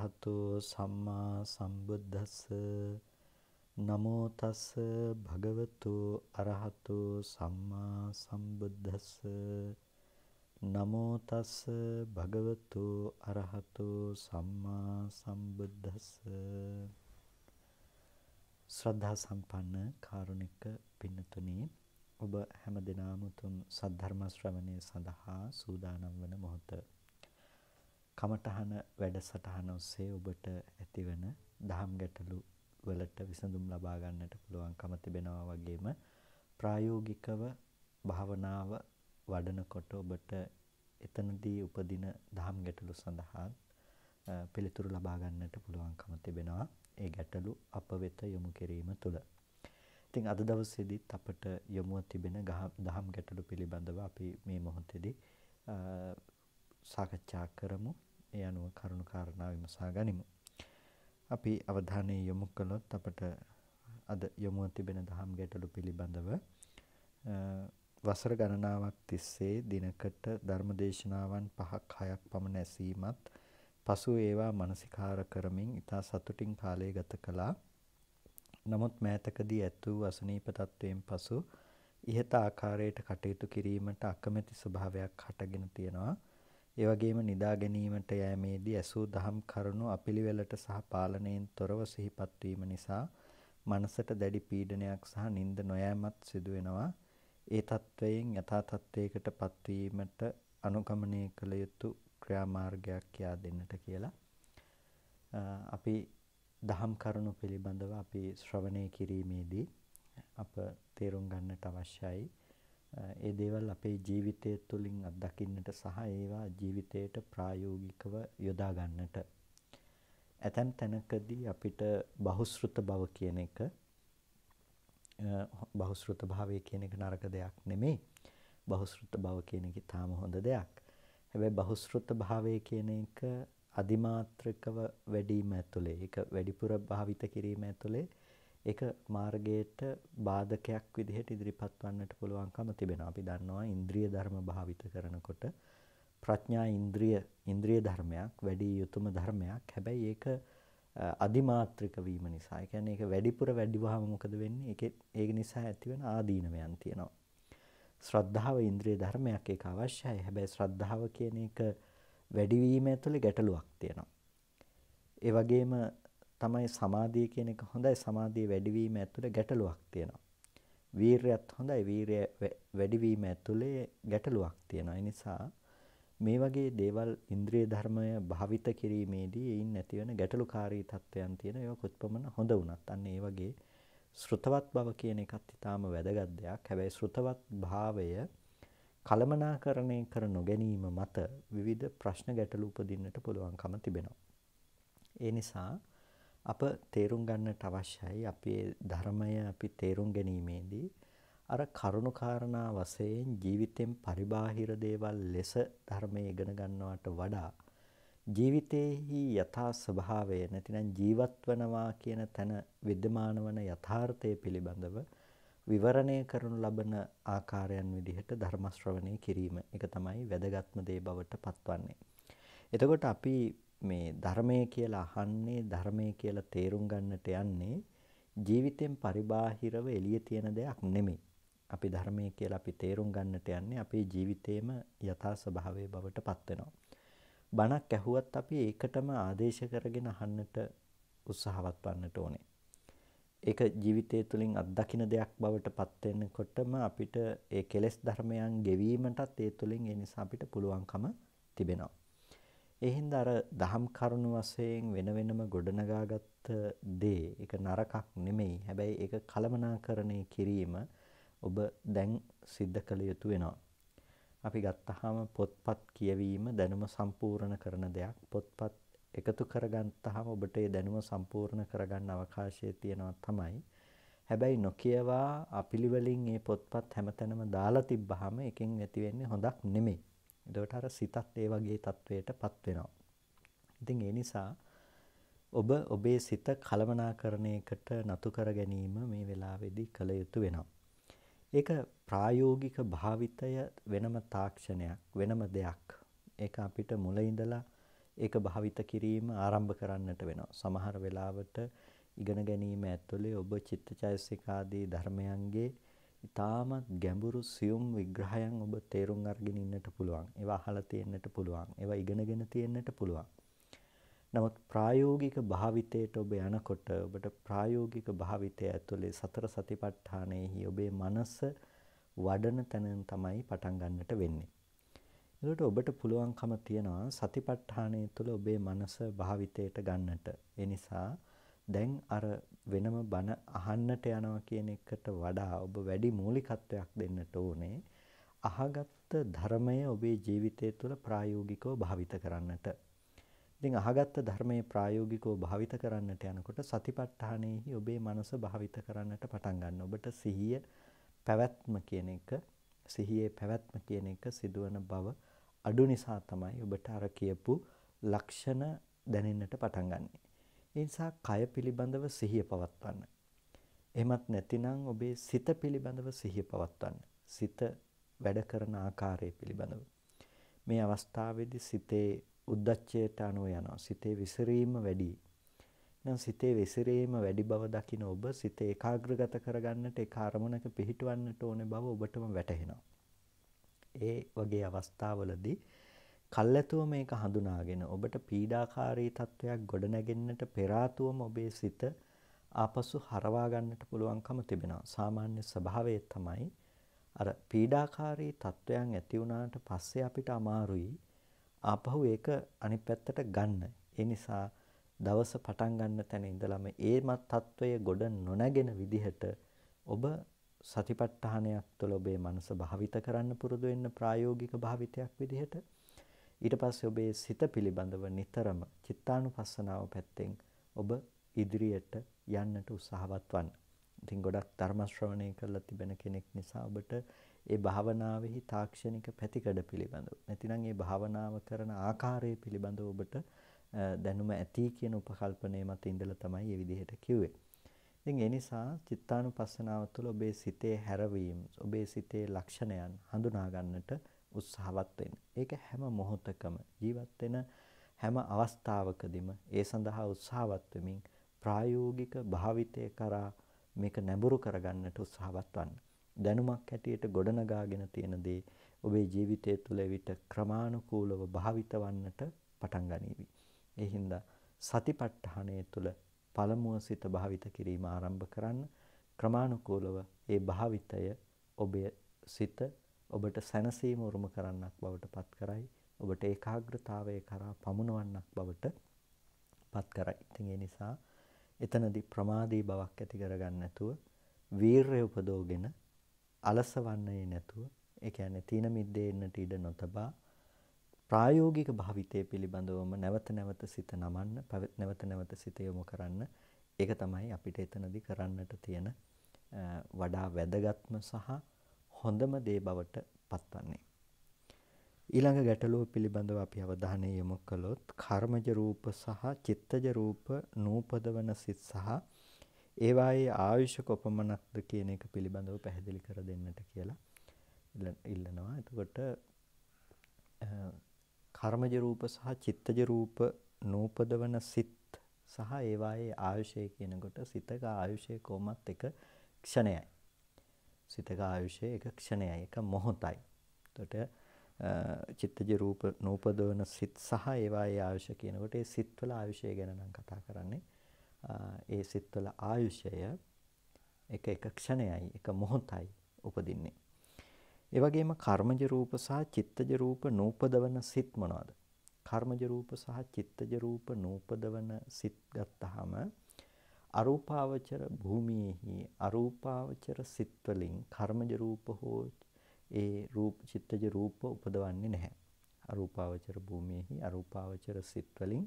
අරහතෝ සම්මා සම්බුද්දස්ස නමෝ තස් භගවතු අරහතෝ සම්මා සම්බුද්දස්ස නමෝ තස් භගවතු අරහතෝ සම්මා සම්බුද්දස්ස ශ්‍රද්ධා සම්පන්න කාරුණික පින්නතුනි ඔබ හැම දිනම උතුම් සද්ධර්ම ශ්‍රවණය සඳහා සූදානම් වන මොහොත කමඨහන වැඩසටහන ඔස්සේ ඔබට ඇතිවන දහම් ගැටලු වලට විසඳුම් ලබා ගන්නට පුළුවන්කම තිබෙනවා වගේම ප්‍රායෝගිකව භාවනාව වඩනකොට ඔබට එතනදී උපදින දහම් ගැටලු සඳහා පිළිතුරු ලබා ගන්නට පුළුවන්කම තිබෙනවා ඒ ගැටලු අප වෙත යොමු කිරීම තුළ. ඉතින් අද දවසේදීත් අපට යොමුව තිබෙන දහම් ගැටලු පිළිබඳව අපි මේ මොහොතේදී සාකච්ඡා කරමු ඒ අනුව කරුණු කාරණා විමසා ගනිමු. අපි අවධානය යොමු කළොත් අපට අද යොමුව තිබෙන දහම් ගැටලු පිළිබඳව වසර ගණනාවක් තිස්සේ දිනකට ධර්මදේශනාවන් 5ක් 6ක් පමණ ඇසීමත් පසු ඒවා මානසිකාර කරමින් ඉතා සතුටින් කාලය ගත කළා. නමුත් මෑතකදී ඇත් වූ අසනීප තත්වයෙන් පසු ඉහත ආකාරයට කටයුතු කිරීමට අකමැති ස්වභාවයක් හටගෙන තියෙනවා. ඒ වගේම නිදා ගැනීමට යෑමේදී ඇසූ දහම් කරුණු අපිළිවෙලට සහ පාලනයෙන් තොරව සිහිපත් වීම නිසා මනසට දැඩි පීඩනයක් සහ නිින්ද නොයෑමත් සිදු වෙනවා. ඒ తත්වයෙන් යථා තත්වයකට පත්වීමට අනුගමනය කළ යුතු ක්‍රියාමාර්ගයක් යා දෙන්නට කියලා අපි දහම් කරුණු පිළිබඳව අපි ශ්‍රවණය කිරීමේදී අප තේරුම් ගන්නට අවශ්‍යයි. ඒ දේවල් අපේ ජීවිතය තුළින් අත්දකින්නට සහ ඒවා ජීවිතයට ප්‍රායෝගිකව යොදා ගන්නට ඇතැම් තැනකදී අපිට බහුශෘත බව කියන එක බහුශෘත භාවය කියන එක නරක දෙයක් නෙමෙයි බහුශෘත බව කියන එක තාම හොඳ දෙයක්. හැබැයි බහුශෘත භාවය කියන එක අදිමාත්‍රකව වැඩිම ඇතුලේ ඒක වැඩිපුර භාවිත කිරීම ඇතුලේ ඒක මාර්ගයට බාධකයක් විදිහට ඉදිරිපත් වන්නට පුළුවන්කම තිබෙනවා. අපි දන්නවා ඉන්ද්‍රිය ධර්ම භාවිත කරනකොට ප්‍රඥා ඉන්ද්‍රිය ඉන්ද්‍රිය ධර්මයක් වැඩි යුතුම ධර්මයක්. හැබැයි ඒක අදිමාත්‍රික වීම නිසා. ඒ කියන්නේ ඒක වැඩිපුර වැඩි වහම මොකද වෙන්නේ? ඒක ඒක නිසා ඇතිවන ආදීනමයන් තියෙනවා. ශ්‍රද්ධාව ඉන්ද්‍රිය ධර්මයක් ඒක අවශ්‍යයි. හැබැයි ශ්‍රද්ධාව කියන එක වැඩිවීම ඇතුළේ ගැටලුවක් තියෙනවා. ඒ වගේම තමයි සමාධිය කියන එක හොඳයි සමාධිය වැඩිවීම ඇතුළේ ගැටලුවක් තියෙනවා. වීරයත් හොඳයි වීරය වැඩිවීම ඇතුළේ ගැටලුවක් තියෙනවා. ඒ නිසා මේ වගේ දේවල් ඉන්ද්‍රිය ධර්මය භාවිත කිරීමේදී එයින් ඇතිවන ගැටලුකාරී තත්වයන් තියෙන ඒවා කොත්පමණ හොඳ වුණත් අන්න ඒ වගේ ශ්‍රృతවත් බව කියන එකත් ඊටාම වැදගත් දෙයක්. හැබැයි ශ්‍රృతවත් භාවය කලමනාකරණය කර නොගැනීම මත විවිධ ප්‍රශ්න ගැටලු උපදින්නට පුළුවන්කම තිබෙනවා. ඒ නිසා අප තේරුම් ගන්නට අවශ්‍යයි අපේ ධර්මය අපි තේරුම් ගැනීමේදී අර කරුණු කාරණා වශයෙන් ජීවිතෙන් පරිබාහිර දේවල් ලෙස ධර්මය ඉගෙන ගන්නවට වඩා ජීවිතයේහි යථා ස්වභාවය නැතිනම් ජීවත් වනවා කියන තන विद्यमान වන යථාර්ථය පිළිබඳව විවරණය කරනු ලබන ආකාරයන් විදිහට ධර්ම ශ්‍රවණය කිරීම. ඒක තමයි වැදගත්ම දේ බවට පත්වන්නේ. එතකොට අපි මේ ධර්මය කියලා අහන්නේ ධර්මය කියලා තේරුම් ගන්නට යන්නේ ජීවිතෙන් පරිබාහිරව එළිය තියෙන දෙයක් නෙමෙයි. අපි ධර්මය කියලා අපි තේරුම් ගන්නට යන්නේ අපේ ජීවිතේම යථා ස්වභාවය බවට පත් වෙනවා. බණක් ඇහුවත් අපි ඒකටම ආදේශ කරගෙන අහන්නට උත්සාහවත් වන්නට ඕනේ. ඒක ජීවිතය තුළින් අත්දකින දෙයක් බවට පත් වෙනකොටම අපිට ඒ කෙලෙස් ධර්මයන් ගෙවීමටත් ඒ තුළින් ඒ නිසා අපිට පුළුවන්කම තිබෙනවා. ඒ හින්දා අර දහම් කරුණු වශයෙන් වෙන වෙනම ගොඩනගාගත් දේ ඒක නරකක් නෙමෙයි. හැබැයි ඒක කලමනාකරණය කිරීම ඔබ දැන් සිද්ධ කළ යුතු වෙනවා. අපි ගත්තාම පොත්පත් කියවීම දැනුම සම්පූර්ණ කරන දෙයක්. පොත්පත් එකතු කරගත්තාම ඔබට ඒ දැනුම සම්පූර්ණ කරගන්න අවකාශය තියෙනවා තමයි. හැබැයි නොකියවා අපිලිවලින් මේ පොත්පත් හැමතැනම දාලා තිබ්බහම එකෙන් ඇති වෙන්නේ හොඳක් නෙමෙයි. එතකොට අර සිතත් ඒ වගේ තත්වයටපත් වෙනවා. ඉතින් ඒ නිසා ඔබ ඔබේ සිත කලමනාකරණයකට නතු කර ගැනීම මේ වෙලාවේදී කළ යුතු වෙනවා. ඒක ප්‍රායෝගික භාවිතය වෙනම තාක්ෂණයක් වෙනම දෙයක්. ඒක අපිට මුල ඉඳලා ඒක භාවිත කිරීම ආරම්භ කරන්නට වෙනවා. සමහර වෙලාවට ඉගෙන ගැනීම ඇතුලේ ඔබ චිත්තචෛසික ආදී ධර්මයන්ගේ ඉතාමත් ගැඹුරු සියුම් විග්‍රහයන් ඔබ තේරුම් අරගෙන ඉන්නට පුළුවන්. ඒවා අහලා තියෙන්නට පුළුවන්. ඒවා ඉගෙනගෙන තියෙන්නට පුළුවන්. නමුත් ප්‍රායෝගික භාවිතයට ඔබ යනකොට ඔබට ප්‍රායෝගික භාවිතය ඇතුලේ සතර සතිපට්ඨානයේහි ඔබේ මනස වඩන තැනින් තමයි පටන් ගන්නට වෙන්නේ. ඒකට ඔබට පුළුවන්කම තියනවා සතිපට්ඨානය තුළ ඔබේ මනස භාවිතයට ගන්නට. ඒ නිසා දැන් අර වෙනම බන අහන්නට යනවා කියන එකට වඩා ඔබ වැඩි මූලිකත්වයක් දෙන්නට ඕනේ අහගත්ත ධර්මය ඔබේ ජීවිතය තුළ ප්‍රායෝගිකව භාවිත කරන්නට. ඉතින් අහගත්ත ධර්මයේ ප්‍රායෝගිකව භාවිත කරන්නට යනකොට සතිපට්ඨානෙහි ඔබේ මනස භාවිත කරන්නට පටන් ගන්න. ඔබට සිහිය පැවැත්ම කියන එක සිහියේ පැවැත්ම කියන එක සිදුවන බව අඩු නිසා තමයි ඔබට අර කියපු ලක්ෂණ දැනෙන්නට පටන් ගන්නේ. ඒ නිසා කය පිළිබඳව සිහිය පවත්වන්න. එහෙමත් නැතිනම් ඔබේ සිත පිළිබඳව සිහිය පවත්වන්න. සිත වැඩ කරන ආකාරය පිළිබඳව. මේ අවස්ථාවේදී සිතේ උද්දච්චයට අනුව යනවා. සිතේ විසිරීම වැඩි. නම් සිතේ විසිරීම වැඩි බව දකින ඔබ සිත ඒකාග්‍රගත කරගන්නට ඒ කාර්මණක පිහිටවන්නට ඕනේ බව ඔබටම වැටහෙනවා. ඒ වගේ අවස්ථාවලදී කල්ැතුව මේක හඳුනාගෙන ඔබට පීඩාකාරී තත්ත්වයක් ගොඩනැගෙන්නට පෙරාතුවම ඔබේ සිත ආපසු හරවා ගන්නට පුළුවන්කම තිබෙනවා. සාමාන්‍ය ස්වභාවය තමයි අර පීඩාකාරී තත්ත්වයන් ඇති වුණාට පස්සේ අපිට අමාරුයි ආපහු ඒක අනිත් පැත්තට ගන්න. ඒ නිසා දවස පටන් ගන්න තැන ඉඳලම ඒමත් තත්ත්වය ගොඩ නොනැගෙන විදිහට ඔබ සතිපට්ඨානයක් තුළ ඔබේ මනස භාවිත කරන්න පුරුදු වෙන්න ප්‍රායෝගික භාවිතයක් විදිහට ඊට පස්සේ ඔබේ සිත පිළිබඳව නිතරම චිත්තානුපස්සනාව පැත්තෙන් ඔබ ඉදිරියට යන්නට උත්සාහවත් වන්න. ඉතින් ගොඩක් ධර්ම ශ්‍රවණය කරලා තිබෙන කෙනෙක් නිසා ඔබට ඒ භාවනාවෙහි තාක්ෂණික පැතිකඩ පිළිබඳව නැතිනම් ඒ භාවනාව කරන ආකාරය පිළිබඳව ඔබට දැනුම ඇති කියන උපකල්පනය මත ඉඳලා තමයි මේ විදිහට කිව්වේ. ඉතින් ඒ නිසා චිත්තානුපස්සනාව තුළ ඔබේ සිතේ හැරවීම, ඔබේ සිතේ ලක්ෂණයන් හඳුනා ගන්නට උත්සාහවත් වෙන්න. ඒක හැම මොහොතකම ජීවත් වෙන හැම අවස්ථාවකදීම ඒ සඳහා උත්සාහවත් වෙමින් ප්‍රායෝගික භාවිතය කරා මේක නැඹුරු කරගන්නට උත්සාහවත් වන්න. දැනුමක් හැටියට ගොඩනගාගෙන තියෙන දේ ඔබේ ජීවිතය තුළ විට ක්‍රමානුකූලව භාවිත වන්නට පටන් ගනීවි. ඒ හින්දා සතිපට්ඨානය තුළ පළමුව සිත භාවිත කිරීම ආරම්භ කරන්න ක්‍රමානුකූලව ඒ භාවිතය ඔබේ සිත ඔබට සැනසීම උරුම කරන්නක් බවට පත් කරයි. ඔබට ඒකාග්‍රතාවය කරා පමුණවන්නක් බවට පත් කරයි. ඉතින් ඒ නිසා එතනදී ප්‍රමාදී බවක් ඇති කරගන්න නැතුව වීරය උපදෝගෙන අලසවන්නේ නැතුව ඒ කියන්නේ තීන මිද්දේ එන්නට ඉඩ නොතබා ප්‍රායෝගික භාවිතය පිළිබඳවම නැවත නැවත සිත නමන්න නැවත නැවත සිත යොමු කරන්න ඒක තමයි අපිට එතනදී කරන්නට තියෙන වඩා වැදගත්ම සහ හොඳම දේ බවට පත්වන්නේ. ඊළඟ ගැටලුව පිළිබඳව අපි අවධානය යොමු කළොත් කර්මජ රූප සහ චිත්තජ රූප නූපදවන සිත් සහ ඒවායේ ආයුෂ කොපමණක්ද කියන එක පිළිබඳව පැහැදිලි කර දෙන්නට කියලා ඉල්ලනවා. එතකොට කර්මජ රූප සහ චිත්තජ රූප නූපදවන සිත් සහ ඒවායේ ආයුෂය කියනකොට සිතක ආයුෂය කොහොමත් එක ක්ෂණයයි. සිතක ආයුෂයේ එක ක්ෂණයයි එක මොහොතයි. එතකොට චිත්තජ රූප නූපදවන සිත් සහ ඒවායේ ආයුෂ කියනකොට ඒ සිත්වල ආයුෂය ගැන නම් කතා කරන්නේ. ඒ සිත්වල ආයුෂය එක එක ක්ෂණයයි එක මොහොතයි උපදින්නේ. ඒ වගේම කර්මජ රූප සහ චිත්තජ රූප නූපදවන සිත් මොනවද? කර්මජ රූප සහ චිත්තජ රූප නූපදවන සිත් ගත්තාම අරූපාවචර භූමියේහි අරූපාවචර සිත් වලින් කර්මජ රූප හෝ ඒ රූප චිත්තජ රූප උපදවන්නේ නැහැ. අරූපාවචර භූමියේහි අරූපාවචර සිත් වලින්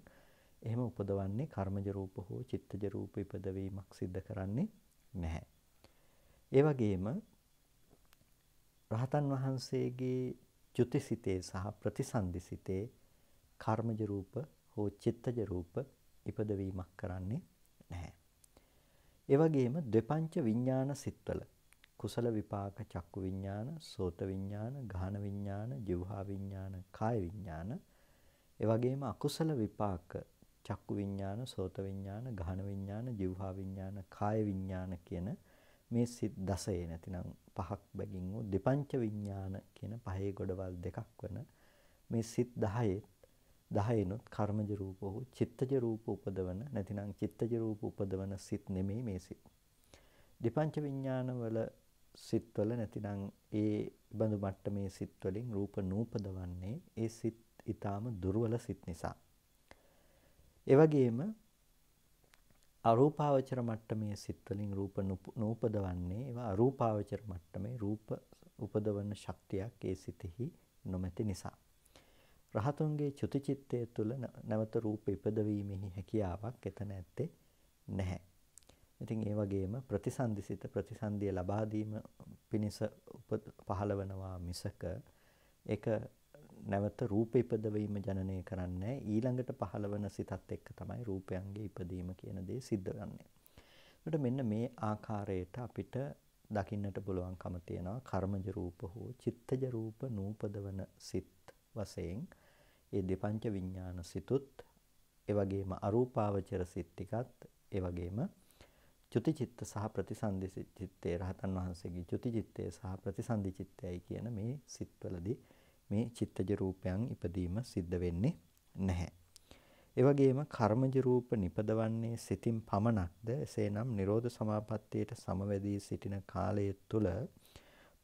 එහෙම උපදවන්නේ කර්මජ රූප හෝ චිත්තජ රූප ඉපදවීමක් සිද්ධ කරන්නේ නැහැ. ඒ වගේම රහතන් වහන්සේගේ චුතිසිතේ සහ ප්‍රතිසන්දිසිතේ කර්මජ රූප හෝ චිත්තජ රූප ඉපදවීමක් කරන්නේ නැහැ. ඒ වගේම දෙපංච විඥාන සිත්වල කුසල විපාක චක්කු විඥාන, සෝත විඥාන, ගාහන විඥාන, ජීවහා විඥාන, කාය විඥාන. ඒ වගේම අකුසල විපාක චක්කු විඥාන, සෝත විඥාන, ගාහන විඥාන, ජීවහා විඥාන, කාය විඥාන කියන මේ සිත් දසයේ නැතිනම් පහක් බැගින් වූ දෙපංච විඥාන කියන පහේ ගොඩවල් දෙකක් වන මේ සිත් 10 10නොත් කර්මජ රූප හෝ චිත්තජ රූප උපදවන නැතිනම් චිත්තජ රූප උපදවන සිත් නෙමෙයි මේ සිත්. දෙපංච විඥානවල සිත්වල නැතිනම් ඒ බඳු මට්ටමේ සිත් වලින් රූප නූපදවන්නේ ඒ සිත් ඊටාම දුර්වල සිත් නිසා. ඒ වගේම අරූපාවචර මට්ටමේ සිත් වලින් රූප නූපදවන්නේ ඒවා අරූපාවචර මට්ටමේ රූප උපදවන ශක්තියක් ඒ සිතෙහි නොමැති නිසා. රහතුන්ගේ චුතිචිත්තය තුළ නැවත රූප ඉපදවීමෙහි හැකියාවක් එතන ඇත්තේ නැහැ. ඉතින් ඒ වගේම ප්‍රතිසන්දිසිත ප්‍රතිසන්දිය ලබා දීම පිණිස පහළවනවා මිසක ඒක නැවත රූප ඉපදවීම ජනනය කරන්නේ ඊළඟට පහළවන සිතත් එක්ක තමයි රූපයන්ගේ ඉපදීම කියන දේ සිද්ධ වෙන්නේ. ඒකට මෙන්න මේ ආකාරයට අපිට දකින්නට පුළුවන්කම තියෙනවා කර්මජ රූප හෝ චිත්තජ රූප නූපදවන සිත් වශයෙන් ඒ දෙපංච විඥාන සිතුත් ඒ වගේම අරූපාවචර සිත් ටිකත් ඒ වගේම චුතිචිත්ත සහ ප්‍රතිසන්දි චිත්තේ රහතන් වහන්සේගේ චුතිචිත්තේ සහ ප්‍රතිසන්දි චිත්තයයි කියන මේ සිත්වලදී මේ චිත්තජ රූපයන් ඉපදීම සිද්ධ වෙන්නේ නැහැ. ඒ වගේම කර්මජ රූප නිපදවන්නේ සිතින් පමණක්ද එසේනම් නිරෝධ සමාපත්තියට සමවැදී සිටින කාලය තුළ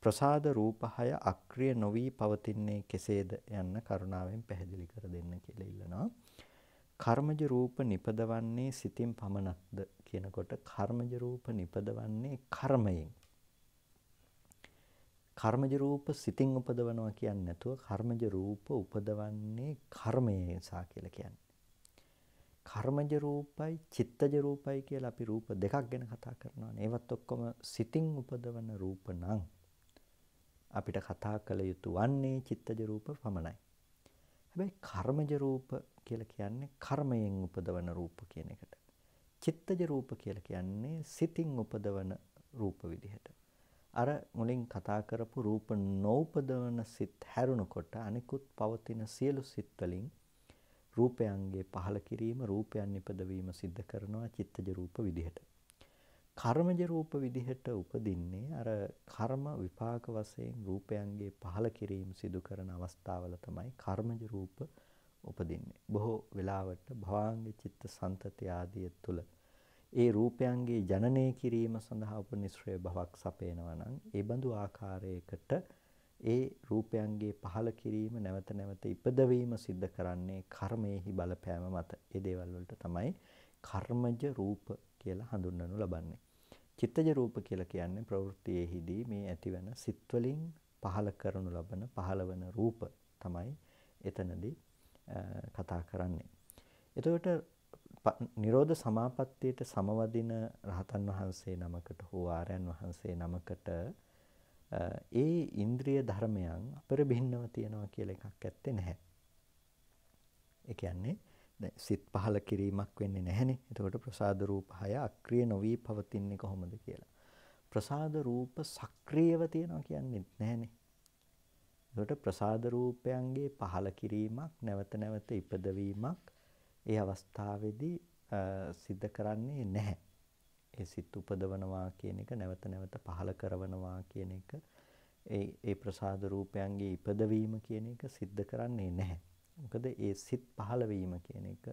ප්‍රසාද රූප හය අක්‍රිය නොවි පවතින්නේ කෙසේද යන්න කරුණාවෙන් පැහැදිලි කර දෙන්න කියලා ඉල්ලනවා. කර්මජ රූප නිපදවන්නේ සිතින් පමණක්ද කියනකොට කර්මජ රූප නිපදවන්නේ කර්මයෙන්. කර්මජ රූප සිතින් උපදවනවා කියන්නේ නැතුව කර්මජ රූප උපදවන්නේ කර්මයෙන් සා කියලා කියන්නේ. කර්මජ රූපයි චිත්තජ රූපයි කියලා අපි රූප දෙකක් ගැන කතා කරනවානේ. ඒවත් ඔක්කොම සිතින් උපදවන රූප නම් අපිට කතා කළ යුතු වන්නේ චිත්තජ රූප පමණයි. හැබැයි කර්මජ රූප කියලා කියන්නේ කර්මයෙන් උපදවන රූප කියන එකට. චිත්තජ රූප කියලා කියන්නේ සිතින් උපදවන රූප විදිහට. අර මුලින් කතා කරපු රූප නොඋපදවන සිත් හැරුණකොට අනිකුත් පවතින සියලු සිත් වලින් රූපයන්ගේ පහළ කිරීම රූපයන් ඉපදවීම සිද්ධ කරනවා චිත්තජ රූප විදිහට. කර්මජ රූප විදිහට උපදින්නේ අර කර්ම විපාක වශයෙන් රූපයන්ගේ පහළ කිරීම සිදු කරන අවස්ථාවල තමයි කර්මජ රූප උපදින්නේ. බොහෝ වෙලාවට භවාංග චිත්ත සන්තති ආදිය තුළ ඒ රූපයන්ගේ ජනනය කිරීම සඳහා උපනිශ්‍රය භවක් සපේනවා නම් ඒ බඳු ආකාරයකට ඒ රූපයන්ගේ පහළ කිරීම නැවත නැවත ඉපදවීම සිද්ධ කරන්නේ කර්මයේහි බලපෑම මත. ඒ දේවල් වලට තමයි කර්මජ රූප කියලා හඳුන්වනු ලබන්නේ. චිත්තජ රූප කියලා කියන්නේ ප්‍රවෘත්තියේදී මේ ඇතිවන සිත් වලින් පහල කරනු ලබන පහලවන රූප තමයි එතනදී කතා කරන්නේ. එතකොට නිරෝධ සමාපත්තියට සමවදින රහතන් වහන්සේ නමකට හෝ ආර්යයන් වහන්සේ නමකට ඒ ඉන්ද්‍රිය ධර්මයන් අපරිභින්නව තියනවා කියලා එකක් ඇත්තේ නැහැ. ඒ කියන්නේ දැන් සිත් පහල කිරීමක් වෙන්නේ නැහනේ. එතකොට ප්‍රසාද රූප හය අක්‍රිය නොවි පවතින්නේ කොහොමද කියලා. ප්‍රසාද රූප සක්‍රියව තියනවා කියන්නේ නැහනේ. එතකොට ප්‍රසාද රූපයන්ගේ පහල කිරීමක් නැවත නැවත ඉපදවීමක් ඒ අවස්ථාවේදී සිද්ධ කරන්නේ නැහැ. ඒ සිත් උපදවනවා කියන එක නැවත නැවත පහල කරනවා කියන එක ඒ ඒ ප්‍රසාද රූපයන්ගේ ඉපදවීම කියන එක සිද්ධ කරන්නේ නැහැ. මොකද ඒ සිත් පහළ වීම කියන එක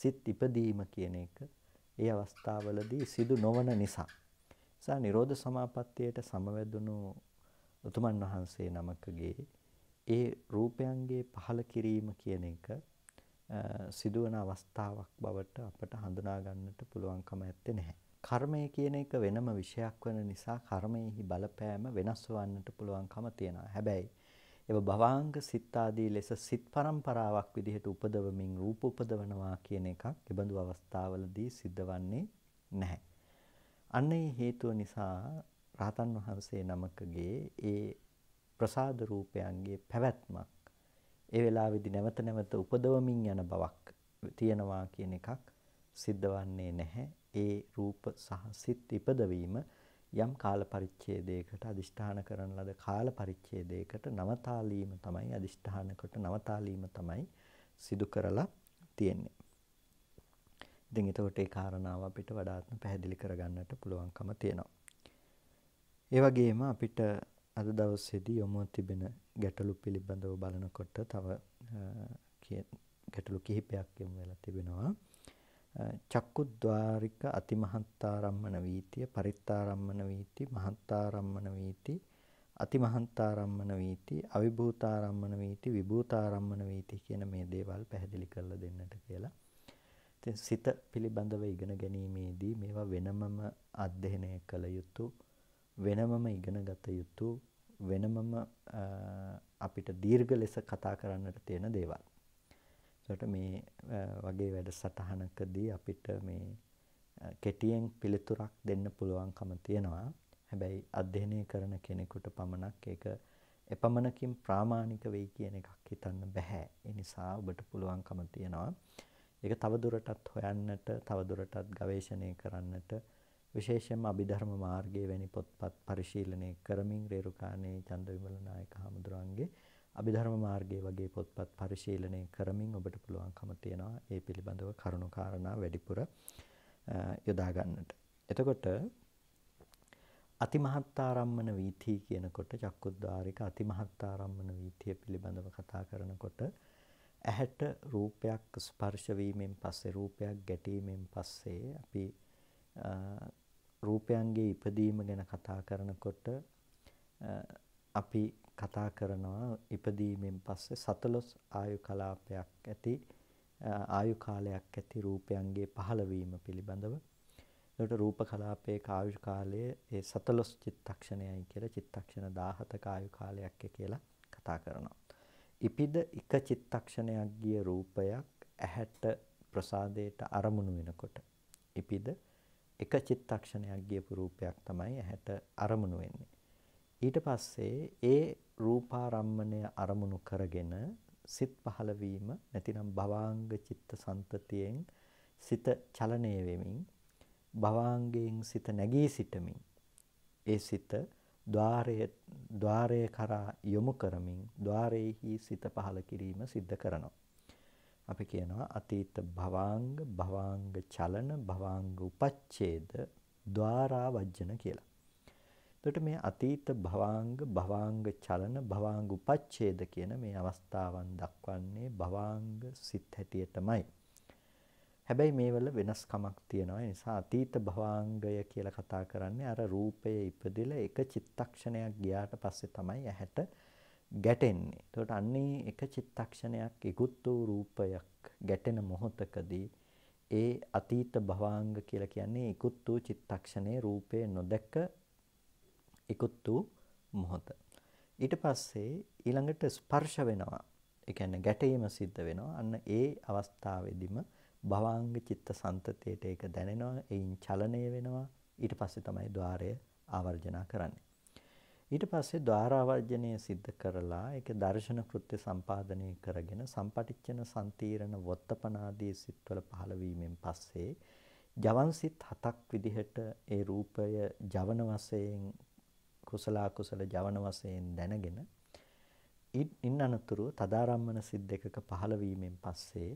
සිත් ඉපදීම කියන එක ඒ අවස්ථාවවලදී සිදු නොවන නිසා. සා නිරෝධ සමාපත්තියට සමවැදුණු උතුමන් වහන්සේ නමකගේ ඒ රූපයන්ගේ පහළ කිරීම කියන එක සිදුවන අවස්ථාවක් බවට අපට හඳුනා ගන්නට පුළුවන්කම ඇත්තේ නැහැ. කර්මය කියන එක වෙනම විෂයක් වෙන නිසා කර්මයේහි බලපෑම වෙනස් වන්නට පුළුවන්කම තියෙනවා. හැබැයි ඒව භවාංග සිත් ආදී ලෙස සිත් પરම්පරාවක් විදිහට උපදවමින් රූප උපදවනවා කියන එකක් ඒබඳු අවස්ථාවලදී සිද්ධවන්නේ නැහැ. අන්න ඒ හේතුව නිසා රහතන් වහන්සේ නමකගේ ඒ ප්‍රසාද රූපයන්ගේ පැවැත්මක් ඒ වෙලාවේදී නැවත නැවත උපදවමින් යන බවක් තියෙනවා කියන එකක් සිද්ධවන්නේ නැහැ. ඒ රූප සහ සිත් ඉපදවීම යම් කාල පරිච්ඡේදයකට අදිෂ්ඨාන කරන ලද කාල පරිච්ඡේදයකට නවතාලීම තමයි අදිෂ්ඨාන කොට නවතාලීම තමයි සිදු කරලා තියෙන්නේ. ඉතින් එතකොට ඒ කාරණාව අපිට වඩාත්ම පැහැදිලි කරගන්නට පුළුවන්කම තියෙනවා. ඒ වගේම අපිට අද දවසේදී යොමු තිබෙන ගැටලු පිළිබඳව බලනකොට තව ගැටලු කිහිපයක් යොමු වෙලා තිබෙනවා. චක්කුද්්වාරික අතිමහත්තාරම්මන වීතිය පරිත්තාරම්මන වීති මහත්තාරම්මන වීති අතිමහත්තාරම්මන වීති අවිභූතාරම්මන වීති විභූතාරම්මන වීති කියන මේ දේවල් පැහැදිලි කරලා දෙන්නට කියලා. ඉතින් සිත පිළිබඳව ඉගෙන ගැනීමේදී මේවා වෙනමම අධ්‍යයනය කළ යුතු වෙනමම ඉගෙන ගත යුතු වෙනමම අපිට දීර්ඝ ලෙස කතා කරන්නට තියෙන දේවල්. ඒකට මේ වගේ වැඩසටහනකදී අපිට මේ කෙටියෙන් පිළිතුරක් දෙන්න පුළුවන්කම තියෙනවා. හැබැයි අධ්‍යයනය කරන කෙනෙකුට පමණක් ඒක එපමණකින් ප්‍රාමාණික වෙයි කියන එකක් හිතන්න බෑ. ඒ නිසා ඔබට පුළුවන්කම තියෙනවා. ඒක තවදුරටත් හොයන්නට, තවදුරටත් ගවේෂණය කරන්නට විශේෂයෙන්ම අභිධර්ම මාර්ගයේ වැනි පොත්පත් පරිශීලනය කරමින් රේරුකාණේ චන්දවිමල නායක හමුදුරන්ගේ අභිධර්ම මාර්ගයේ වගේ පොත්පත් පරිශීලනය කරමින් ඔබට පුළුවන්කම තියෙනවා ඒ පිළිබඳව කරුණු කාරණා වැඩිපුර යොදා ගන්නට. එතකොට අතිමහත්තාරම්මන වීථී කියනකොට චක්කුද්්වාරික අතිමහත්තාරම්මන වීථිය පිළිබඳව කතා කරනකොට ඇහැට රූපයක් ස්පර්ශ වීමෙන් පස්සේ රූපයක් ගැටීමෙන් පස්සේ අපි රූපයන්ගේ ඉපදීම ගැන කතා කරනකොට අපි කතා කරනවා ඉපදීමෙන් පස්සේ සතලොස් ආයු කලාපයක් ඇති ආයු කාලයක් ඇති රූපයන්ගේ පහළවීම පිළිබඳව එතකොට රූප කලාපයේ ආයු කාලයේ ඒ සතලොස් චිත්තක්ෂණයයි කියලා චිත්තක්ෂණ 17ක ආයු කාලයක් කියලා කතා කරනවා. ඉපිද එක චිත්තක්ෂණයක් ගිය රූපයක් ඇහැට ප්‍රසාදයට අරමුණු වෙනකොට ඉපිද එක චිත්තක්ෂණයක් ගියපු රූපයක් තමයි ඇහැට අරමුණු වෙන්නේ. ඊට පස්සේ ඒ රූපාරම්මණය අරමුණු කරගෙන සිත් පහළවීම නැතිනම් භවාංග චිත්ත සන්තතියෙන් සිත චලනය වෙමින් භවාංගයෙන් සිත නැගී සිටමින් ඒ සිත ద్వාරයේ ద్వාරයේ කරා යොමු කරමින් ద్వාරයේහි සිත පහළ කිරීම සිද්ධ කරනවා අපි කියනවා අතීත භවාංග භවාංග චලන භවාංග උපච්ඡේද ద్వාරා වජ්ජන කියලා එතකොට මේ අතීත භවාංග භවාංග චලන භවාංග උපච්ඡේද කියන මේ අවස්ථාවන් දක්වන්නේ භවාංග සිත් හැටියටමයි. හැබැයි මේවල වෙනස්කමක් තියෙනවා. ඒ නිසා අතීත භවාංගය කියලා කතා කරන්නේ අර රූපයේ ඉපදිලා එක චිත්තක්ෂණයක් ගියාට පස්සේ තමයි ඇහැට ගැටෙන්නේ. එතකොට අන්නේ එක චිත්තක්ෂණයක් ඉක්ුත් වූ රූපයක් ගැටෙන මොහොතකදී ඒ අතීත භවාංග කියලා කියන්නේ ඉක්ුත් වූ චිත්තක්ෂණයේ රූපය නොදැක ඉක්ුත් වූ මොහොත. ඊට පස්සේ ඊළඟට ස්පර්ශ වෙනවා. ඒ කියන්නේ ගැටීම සිද්ධ වෙනවා. අන්න ඒ අවස්ථාවේදීම භවාංග චිත්ත සන්තතියට ඒක දැනෙනවා. ඒයින් චලනය වෙනවා. ඊට පස්සේ තමයි ద్వාරය ආවර්ජන කරන්නේ. ඊට පස්සේ ద్వාරාවර්ජණය සිද්ධ කරලා ඒක දර්ශන කෘත්‍ය සම්පාදනය කරගෙන සම්පටිච්චන සම්තිරණ වොත්තපනාදී සිත්වල පහළ වීමෙන් පස්සේ ජවන් සිත් හතක් විදිහට ඒ රූපය ජවන වශයෙන් කුසල අකුසල ජවන වශයෙන් දැනගෙන ඉන් අනතුරු තදාරම්මන සිද්දකක පහළ වීමෙන් පස්සේ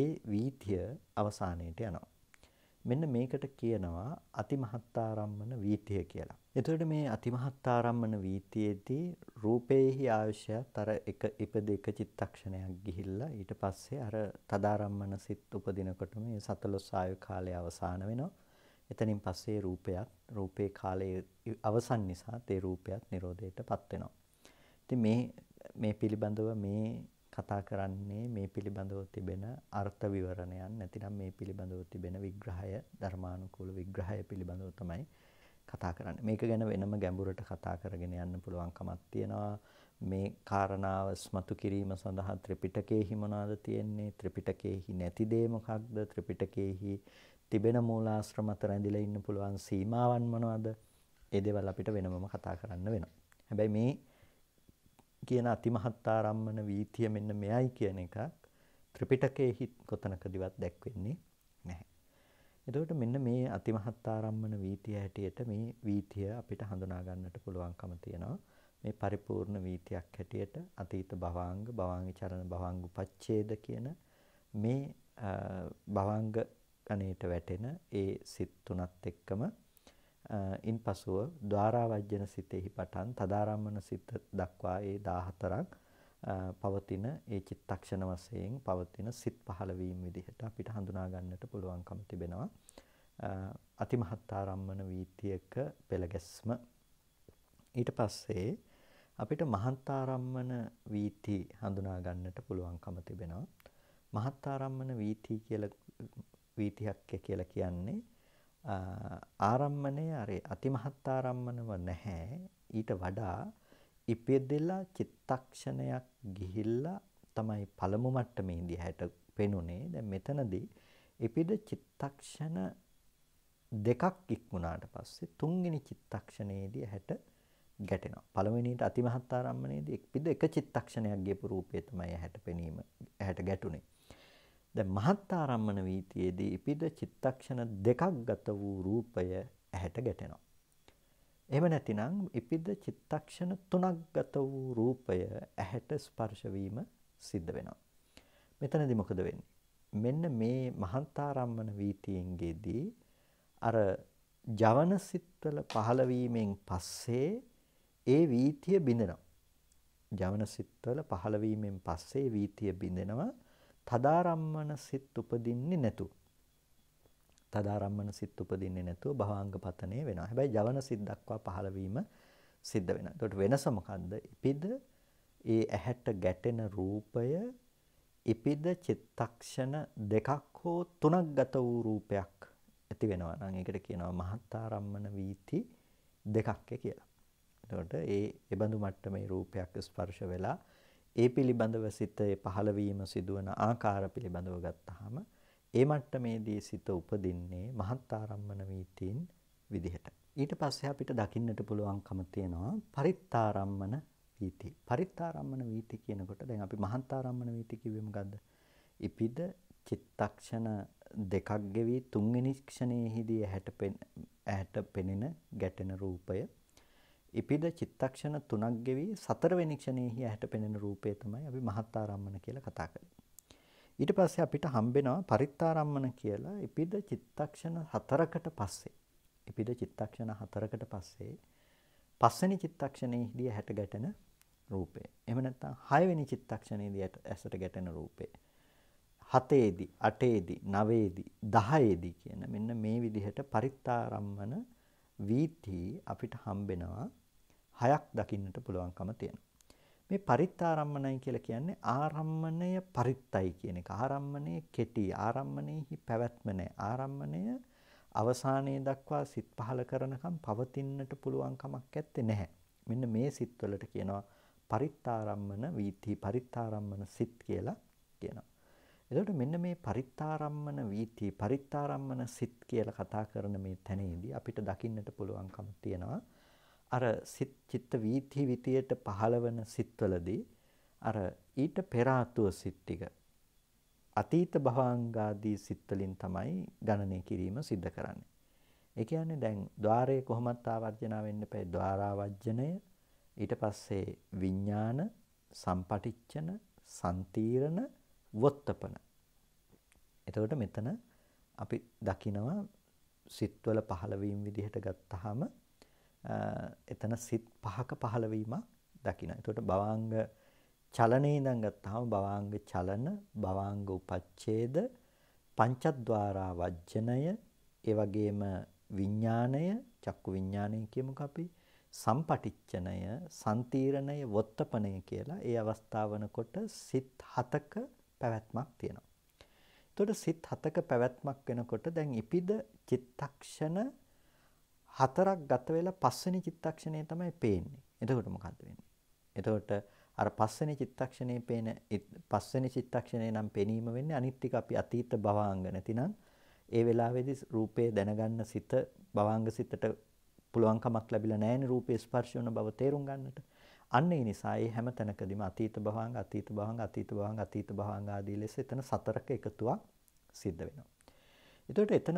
ඒ වීතිය අවසානයේට යනවා. මෙන්න මේකට කියනවා අතිමහත්තාරම්මන වීතිය කියලා. එතකොට මේ අතිමහත්තාරම්මන වීතියේදී රූපේහි ආයශයත් අර එක ඉපද එක චිත්තක්ෂණයක් ගිහිල්ලා ඊට පස්සේ අර තදාරම්මන සිත් උපදිනකොටම මේ සතලොස්සායු කාලය අවසාන වෙනවා. එතනින් පස්සේ රූපයක් රූපේ කාලයේ අවසන් නිසා තේ රූපයක් නිරෝධයටපත් වෙනවා. ඉතින් මේ මේ පිළිබඳව මේ කතා කරන්නේ මේ පිළිබඳව තිබෙන අර්ථ විවරණයන් නැතිනම් මේ පිළිබඳව තිබෙන විග්‍රහය ධර්මානුකූල විග්‍රහය පිළිබඳව තමයි කතා කරන්නේ. මේක ගැන වෙනම ගැඹුරට කතා කරගෙන යන්න පුළුවන්කමක් තියෙනවා. මේ කාරණාව ස්මතු කිරීම සඳහා ත්‍රිපිටකයේහි මොනවද තියෙන්නේ? ත්‍රිපිටකයේහි නැති දේ මොකක්ද? ත්‍රිපිටකයේහි තිබෙන මූලාශ්‍ර මත රැඳිලා ඉන්න පුළුවන් සීමාවන් මොනවද? ඒ දේවල් අපිට වෙනමම කතා කරන්න වෙනවා. හැබැයි මේ කියන අතිමහත්ආරම්මන වීතිය මෙන්න මෙයයි කියන එකක් ත්‍රිපිටකයේ කොතනකදවත් දැක්වෙන්නේ නැහැ. එතකොට මෙන්න මේ අතිමහත්ආරම්මන වීතිය හැටියට මේ වීතිය අපිට හඳුනා ගන්නට පුළුවන්කම තියෙනවා. මේ පරිපූර්ණ වීතියක් හැටියට අතීත භවාංග භවාංග චරණ භවාංග උපච්ඡේද කියන මේ භවාංග ගණයට වැටෙන ඒ සිත් තුනත් එක්කම ඉන්පසුව ద్వාරාවජන සිතෙහි පටන් තදාරම්මන සිත දක්වා ඒ 14ක් පවතින ඒ චිත්තක්ෂණ වශයෙන් පවතින සිත් පහළ වීම විදිහට අපිට හඳුනා ගන්නට පුළුවන්කම තිබෙනවා. අතිමහත්තරම්මන වීතියක පෙළගැස්ම ඊට පස්සේ අපිට මහත්තරම්මන වීති හඳුනා ගන්නට පුළුවන්කම තිබෙනවා. මහත්තරම්මන වීති කියලා වීතිහක්ක කියලා කියන්නේ ආරම්මණය අර අතිමහත් ආරම්මනව නැහැ ඊට වඩා ඉපෙදෙලා චිත්තක්ෂණයක් ගිහිල්ලා තමයි පළමු මට්ටමේදී හැට පෙනුනේ දැන් මෙතනදී ඉපිද චිත්තක්ෂණ දෙකක් ඉක්මුණාට පස්සේ තුන්වෙනි චිත්තක්ෂණයේදී හැට ගැටෙනවා පළවෙනියට අතිමහත් ආරම්මණයේදී ඉපිද එක චිත්තක්ෂණයක් ගියපු රූපය තමයි හැට පෙනීම හැට ගැටුනේ දැන් මහත්ආරම්මන වීතියේදී ඉපිද චිත්තක්ෂණ දෙකක් ගත වූ රූපය ඇහැට ගැටෙනවා. එහෙම නැතිනම් ඉපිද චිත්තක්ෂණ තුනක් ගත වූ රූපය ඇහැට ස්පර්ශ වීම සිද්ධ වෙනවා. මෙතනදී මොකද වෙන්නේ? මෙන්න මේ මහත්ආරම්මන වීතියෙන්ගේදී අර ජවන සිත්වල පහළවීමෙන් පස්සේ ඒ වීතිය බිඳෙනවා. ජවන සිත්වල පහළවීමෙන් පස්සේ වීතිය බිඳෙනවා. තදාරම්මන සිත් උපදින්නේ නැතු. තදාරම්මන සිත් උපදින්නේ නැතුව භවාංග පතනේ වෙනවා. හැබැයි ජවන සිත් දක්වා පහළ වීම සිද්ධ වෙනවා. ඒකට වෙනස මොකද්ද? ඉපිද ඒ ඇහැට ගැටෙන රූපය ඉපිද චිත්තක්ෂණ දෙකක් හෝ තුනක් ගත වූ රූපයක් ඇති වෙනවා නම් ඒකට කියනවා මහත්තාරම්මන වීති දෙකක් කියලා. එතකොට ඒ ඒබඳු මට්ටමේ රූපයක් ස්පර්ශ වෙලා ඒ පිළිබඳව සිතේ පහළවීම සිදුවන ආකාර පිළිබඳව ගත්තාම ඒ මට්ටමේදී සිත උපදින්නේ මහත් ආරම්මන වීතීන් විදිහට. ඊට පස්සේ අපිට දකින්නට පුළුවන්කම තියෙනවා පරිත්තාරම්මන වීති. පරිත්තාරම්මන වීති කියනකොට දැන් අපි මහත් ආරම්මන වීති කිව්වේ මොකද්ද? ඉපිද චිත්තක්ෂණ දෙකක් ගෙවි තුන්වෙනි ක්ෂණයේදී ඇහැට පෙනෙන ගැටෙන රූපය ඉපිද චිත්තක්ෂණ තුනක් ගෙවි සතරවෙනි ක්ෂණයේහි ඇහැට පෙනෙන රූපය තමයි අපි මහත්තාරම්මන කියලා කතා කරන්නේ. ඊට පස්සේ අපිට හම්බෙනවා පරිත්තාරම්මන කියලා ඉපිද චිත්තක්ෂණ හතරකට පස්සේ ඉපිද චිත්තක්ෂණ හතරකට පස්සේ පස්වෙනි චිත්තක්ෂණයේදී ඇහැට ගැටෙන රූපය. එහෙම නැත්නම් හයවෙනි චිත්තක්ෂණයේදී ඇසට ගැටෙන රූපය. හතේදී, අටේදී, නවයේදී, 10ේදී කියන මෙන්න මේ විදිහට පරිත්තාරම්මන වීති අපිට හම්බෙනවා හයක් දකින්නට පුළුවන්කම තියෙනවා. මේ පරිත්තාරම්මණයි කියලා කියන්නේ ආරම්මණය පරිත්තයි කියන එක. ආරම්මණය කෙටි, ආරම්මණයෙහි පැවැත්ම ආරම්මණය අවසානයේ දක්වා සිත් පහල කරනකම් පවතින්නට පුළුවන් කමක් ඇත්තේ නැහැ. මෙන්න මේ සිත්වලට කියනවා පරිත්තාරම්මන වීති පරිත්තාරම්මන සිත් කියලා කියනවා. එතකොට මෙන්න මේ පරිත්තාරම්මන වීති පරිත්තාරම්මන සිත් කියලා කතා කරන මේ තැනේදී අපිට දකින්නට පුළුවන්කම තියෙනවා අර සිත් චිත්ත වීති විතියට පහළවන සිත්වලදී අර ඊට පෙර ආත්ව සිත් ටික අතීත භවංගාදී සිත්වලින් තමයි ගණනය කිරීම සිද්ධ කරන්නේ. ඒ කියන්නේ දැන් ద్వාරයේ කොහොමත් ආවර්ජනා වෙන්න බෑ. ద్వාරාවර්ජණය ඊට පස්සේ විඥාන සම්පටිච්ඡන සම්තිරණ වොත්තපන. එතකොට මෙතන අපි දකිනවා සිත්වල පහළවීම විදිහට ගත්තාම එතන සිත් පහක පහළවීමක් දකිනවා. එතකොට භවාංග චලනේ ඉඳන් ගත්තාම භවාංග චලන, භවාංග උපච්ඡේද, පංචද්වාරා වජ්ජනය, ඒ වගේම විඥාණය, චක්කු විඥාණය කියමුක අපි, සම්පටිච්ඡනය, සම්තිරණය, වොත්තපණය කියලා ඒ අවස්ථාව වෙනකොට සිත් හතක පැවැත්මක් තියෙනවා. එතකොට සිත් හතක පැවැත්මක් වෙනකොට දැන් ඉපිද චිත්තක්ෂණ හතරක් ගත වෙලා පස්වෙනි චිත්තක්ෂණය තමයි පේන්නේ. එතකොට මොකද්ද වෙන්නේ? එතකොට අර පස්වෙනි චිත්තක්ෂණේ පේන පස්වෙනි චිත්තක්ෂණේ නම් පෙනීම වෙන්නේ අනිත් එක අපි අතීත භවාංග නැතිනම් ඒ වෙලාවේදී රූපේ දැනගන්න සිත භවාංග සිතට පුළුවන්කමක් ලැබිලා නැහැනේ රූපේ ස්පර්ශ වන බව තේරුම් ගන්නට. අන්න ඒ නිසා ඒ හැම තැනකදීම අතීත භවංග අතීත භවංග අතීත භවංග අතීත භවංග ආදී ලෙස එතන සතරක එකතුවක් සිද්ධ වෙනවා. එතකොට එතන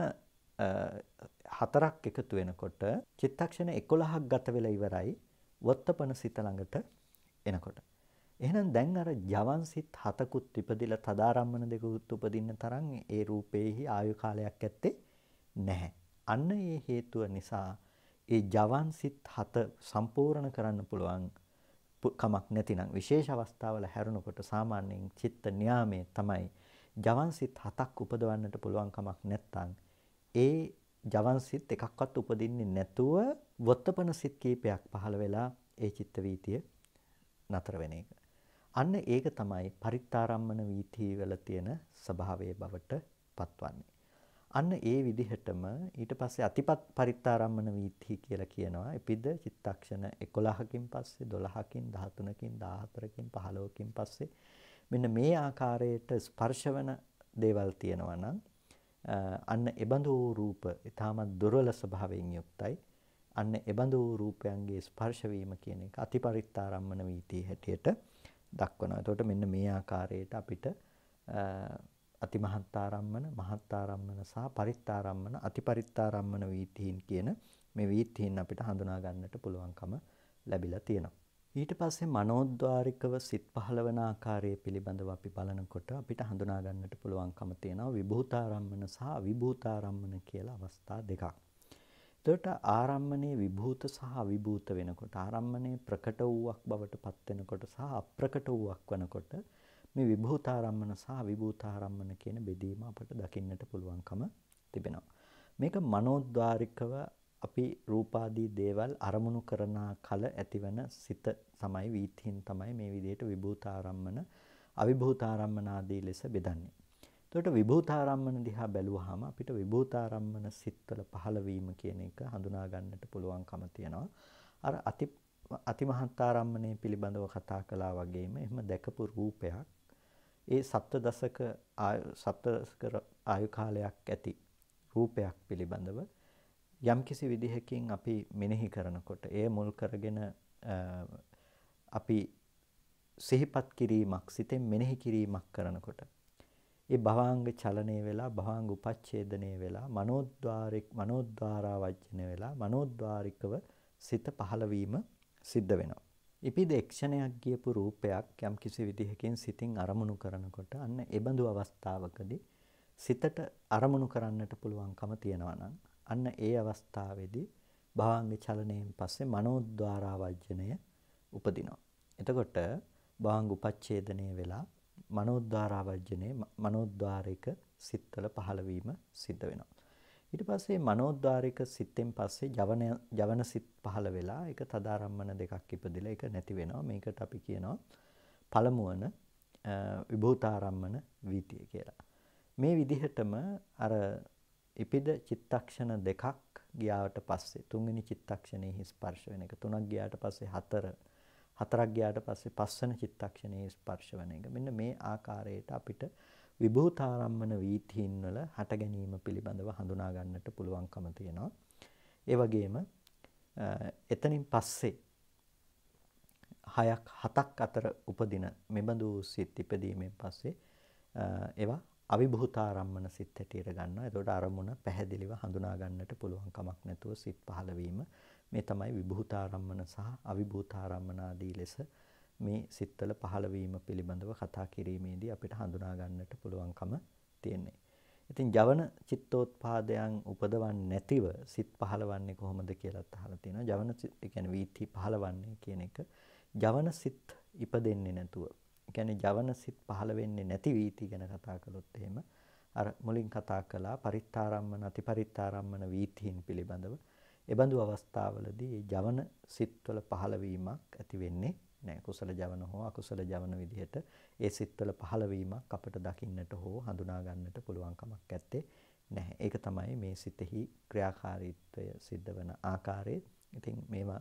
හතරක් එකතු වෙනකොට චිත්තක්ෂණ 11ක් ගත වෙලා ඉවරයි වත්තපන සිත ළඟට එනකොට. එහෙනම් දැන් අර ජවන් සිත් හතකුත් ඉපදිලා තදාරම්මන දෙකුත් උපදින්න තරම් ඒ රූපේහි ආයු කාලයක් ඇත්තේ නැහැ. අන්න ඒ හේතුව නිසා ඒ ජවන් සිත් හත සම්පූර්ණ කරන්න පුළුවන් කමක් නැතිනම් විශේෂ අවස්ථාවල හැරුණකොට සාමාන්‍යයෙන් චිත්ත න්යාමයේ තමයි ජවන් සිත් හතක් උපදවන්නට පුළුවන් කමක් නැත්නම් ඒ ජවන් සිත් එකක්වත් උපදින්නේ නැතුව වොත්තපන සිත් කීපයක් පහළ වෙලා ඒ චිත්ත වීතිය නතර වෙන එක. අන්න ඒක තමයි පරිත්තාරම්මන වීතිය වල තියෙන ස්වභාවය බවට පත්වන්නේ. අන්න ඒ විදිහටම ඊට පස්සේ අතිපත් පරිත්තාරම්මන වීති කියලා කියනවා. එපිද චිත්තක්ෂණ 11කින් පස්සේ 12කින් 13කින් 14කින් 15කින් පස්සේ මෙන්න මේ ආකාරයට ස්පර්ශවන දේවල් තියෙනවා නම් අන්න එබඳු රූප ඊටමත් දුර්වල ස්වභාවයෙන් යුක්තයි. අන්න එබඳු රූපයන්ගේ ස්පර්ශ වීම කියන එක අතිපරිත්තාරම්මන වීතිය හැටියට දක්වනවා. එතකොට මෙන්න මේ ආකාරයට අපිට අතිමහත්තාරම්මන, මහත්තාරම්මන සහ පරිත්තාරම්මන, අතිපරිත්තාරම්මන වීතීන් කියන මේ වීතීන් අපිට හඳුනා ගන්නට පුළුවන්කම ලැබිලා තියෙනවා. ඊට පස්සේ මනෝද්වාරිකව සිත් පහළවන ආකාරය පිළිබඳව අපි බලනකොට අපිට හඳුනා ගන්නට පුළුවන්කම තියෙනවා විභූතාරම්මන සහ විභූතාරම්මන කියලා අවස්ථා දෙකක්. එතකොට ආරම්මනේ විභූත සහ අවිභූත වෙනකොට ආරම්මනේ ප්‍රකට වූවක් බවට පත් වෙනකොට සහ අප්‍රකට වූවක් වෙනකොට මේ විභූතාරම්මන සහ විභූතාරම්මන කියන බෙදීම අපට දකින්නට පුළුවන්කම තිබෙනවා. මේක මනෝද්වාරිකව අපි රූපාදී දේවල් අරමුණු කරන කල ඇතිවන සිත තමයි වීතින් තමයි මේ විදිහට විභූතාරම්මන අවිභූතාරම්මන ආදී ලෙස බෙදන්නේ. එතකොට විභූතාරම්මන දිහා බැලුවාම අපිට විභූතාරම්මන සිත්වල පහළවීම කියන එක හඳුනා ගන්නට පුළුවන්කම තියෙනවා. අර අති අතිමහත්ආරම්මණය පිළිබඳව කතා කළා වගේම එහෙම දැකපු රූපයක් ඒ සත්ව දශක සත්ව ආයු කාලයක් ඇති රූපයක් පිළිබඳව යම්කිසි විදිහකින් අපි මෙනෙහි කරනකොට එය මුල් කරගෙන අපි සිහිපත් කිරීමක් සිතෙන් මෙනෙහි කිරීමක් කරනකොට ඒ භවාංග චලනයේ වෙලා භවාංග උපච්ඡේදනයේ වෙලා මනෝද්වාරික මනෝද්වාරා වජ්ජන වෙලා මනෝද්වාරිකව සිත පහළවීම සිද්ධ වෙනවා. ඉපිද එක්ෂණයක් ගියපු රූපයක් යම් කිසි විදිහකින් සිතින් අරමුණු කරනකොට අන්න ඒ බඳු අවස්ථාවකදී සිතට අරමුණු කරන්නට පුළුවන්කම තියෙනවා නම් අන්න ඒ අවස්ථාවේදී භාංග චලනයෙන් පස්සේ මනෝද්වාරාවර්ජණය උපදිනවා. එතකොට භාංග උපච්ඡේදනයේ වෙලා මනෝද්වාරාවර්ජණය මනෝද්වාරික සිත්වල පහළවීම සිද්ධ වෙනවා. ඊට පස්සේ මනෝද්වාරික සිත්ෙන් පස්සේ ජවන ජවන සිත් පහළ වෙලා ඒක තදාරම්මන දෙකක් ඉපදිලා ඒක නැති වෙනවා. මේකට අපි කියනවා පළමුවන විභූතාරම්මන වීතිය කියලා. මේ විදිහටම අර ඉපිද චිත්තක්ෂණ දෙකක් ගියාට පස්සේ තුන්වෙනි චිත්තක්ෂණයේ ස්පර්ශ වෙන එක තුනක් ගියාට පස්සේ හතර හතරක් ගියාට පස්සේ පස්වන චිත්තක්ෂණයේ ස්පර්ශ වෙන එක මෙන්න මේ ආකාරයට අපිට විභූතාරම්මන වීථීන් වල හට ගැනීම පිළිබඳව හඳුනා ගන්නට පුළුවන්කම තියෙනවා ඒ වගේම එතනින් පස්සේ හයක් හතක් අතර උපදින මෙබඳු සිත් ඉපදීමෙන් පස්සේ ඒවා අවිභූතාරම්මන සිත් හැටියට ගන්නවා. එතකොට අරමුණ පැහැදිලිව හඳුනා ගන්නට පුළුවන් කමක් නැතුව සිත් පහළ වීම. මේ තමයි විභූතාරම්මන සහ අවිභූතාරම්මන ආදී ලෙස මේ සිත්වල පහළ වීම පිළිබඳව කතා කිරීමේදී අපිට හඳුනා ගන්නට පුළුවන්කම තියෙන්නේ. ඉතින් ජවන චිත්තෝත්පාදයන් උපදවන්නේ නැතිව සිත් පහළවන්නේ කොහොමද කියලාත් අහලා තියෙනවා. ජවන ඒ කියන්නේ වීථි පහළවන්නේ කියන එක ජවන සිත් ඉපදෙන්නේ නැතුව කියන්නේ ජවන සිත් පහළ වෙන්නේ නැති වීති ගැන කතා කළොත් එහෙම අර මුලින් කතා කළා පරිත්තාරම්මන අතිපරිත්තාරම්මන වීතීන් පිළිබඳව එබඳු අවස්ථාවලදී මේ ජවන සිත්වල පහළවීමක් ඇති වෙන්නේ නැහැ. කුසල ජවන හෝ අකුසල ජවන විදිහට ඒ සිත්වල පහළවීමක් අපට දකින්නට හෝ හඳුනා ගන්නට පුළුවන් කමක් නැත්තේ නැහැ. ඒක තමයි මේ සිතෙහි ක්‍රියාකාරීත්වය සිද්ධ වන ආකාරය. ඉතින් මේවා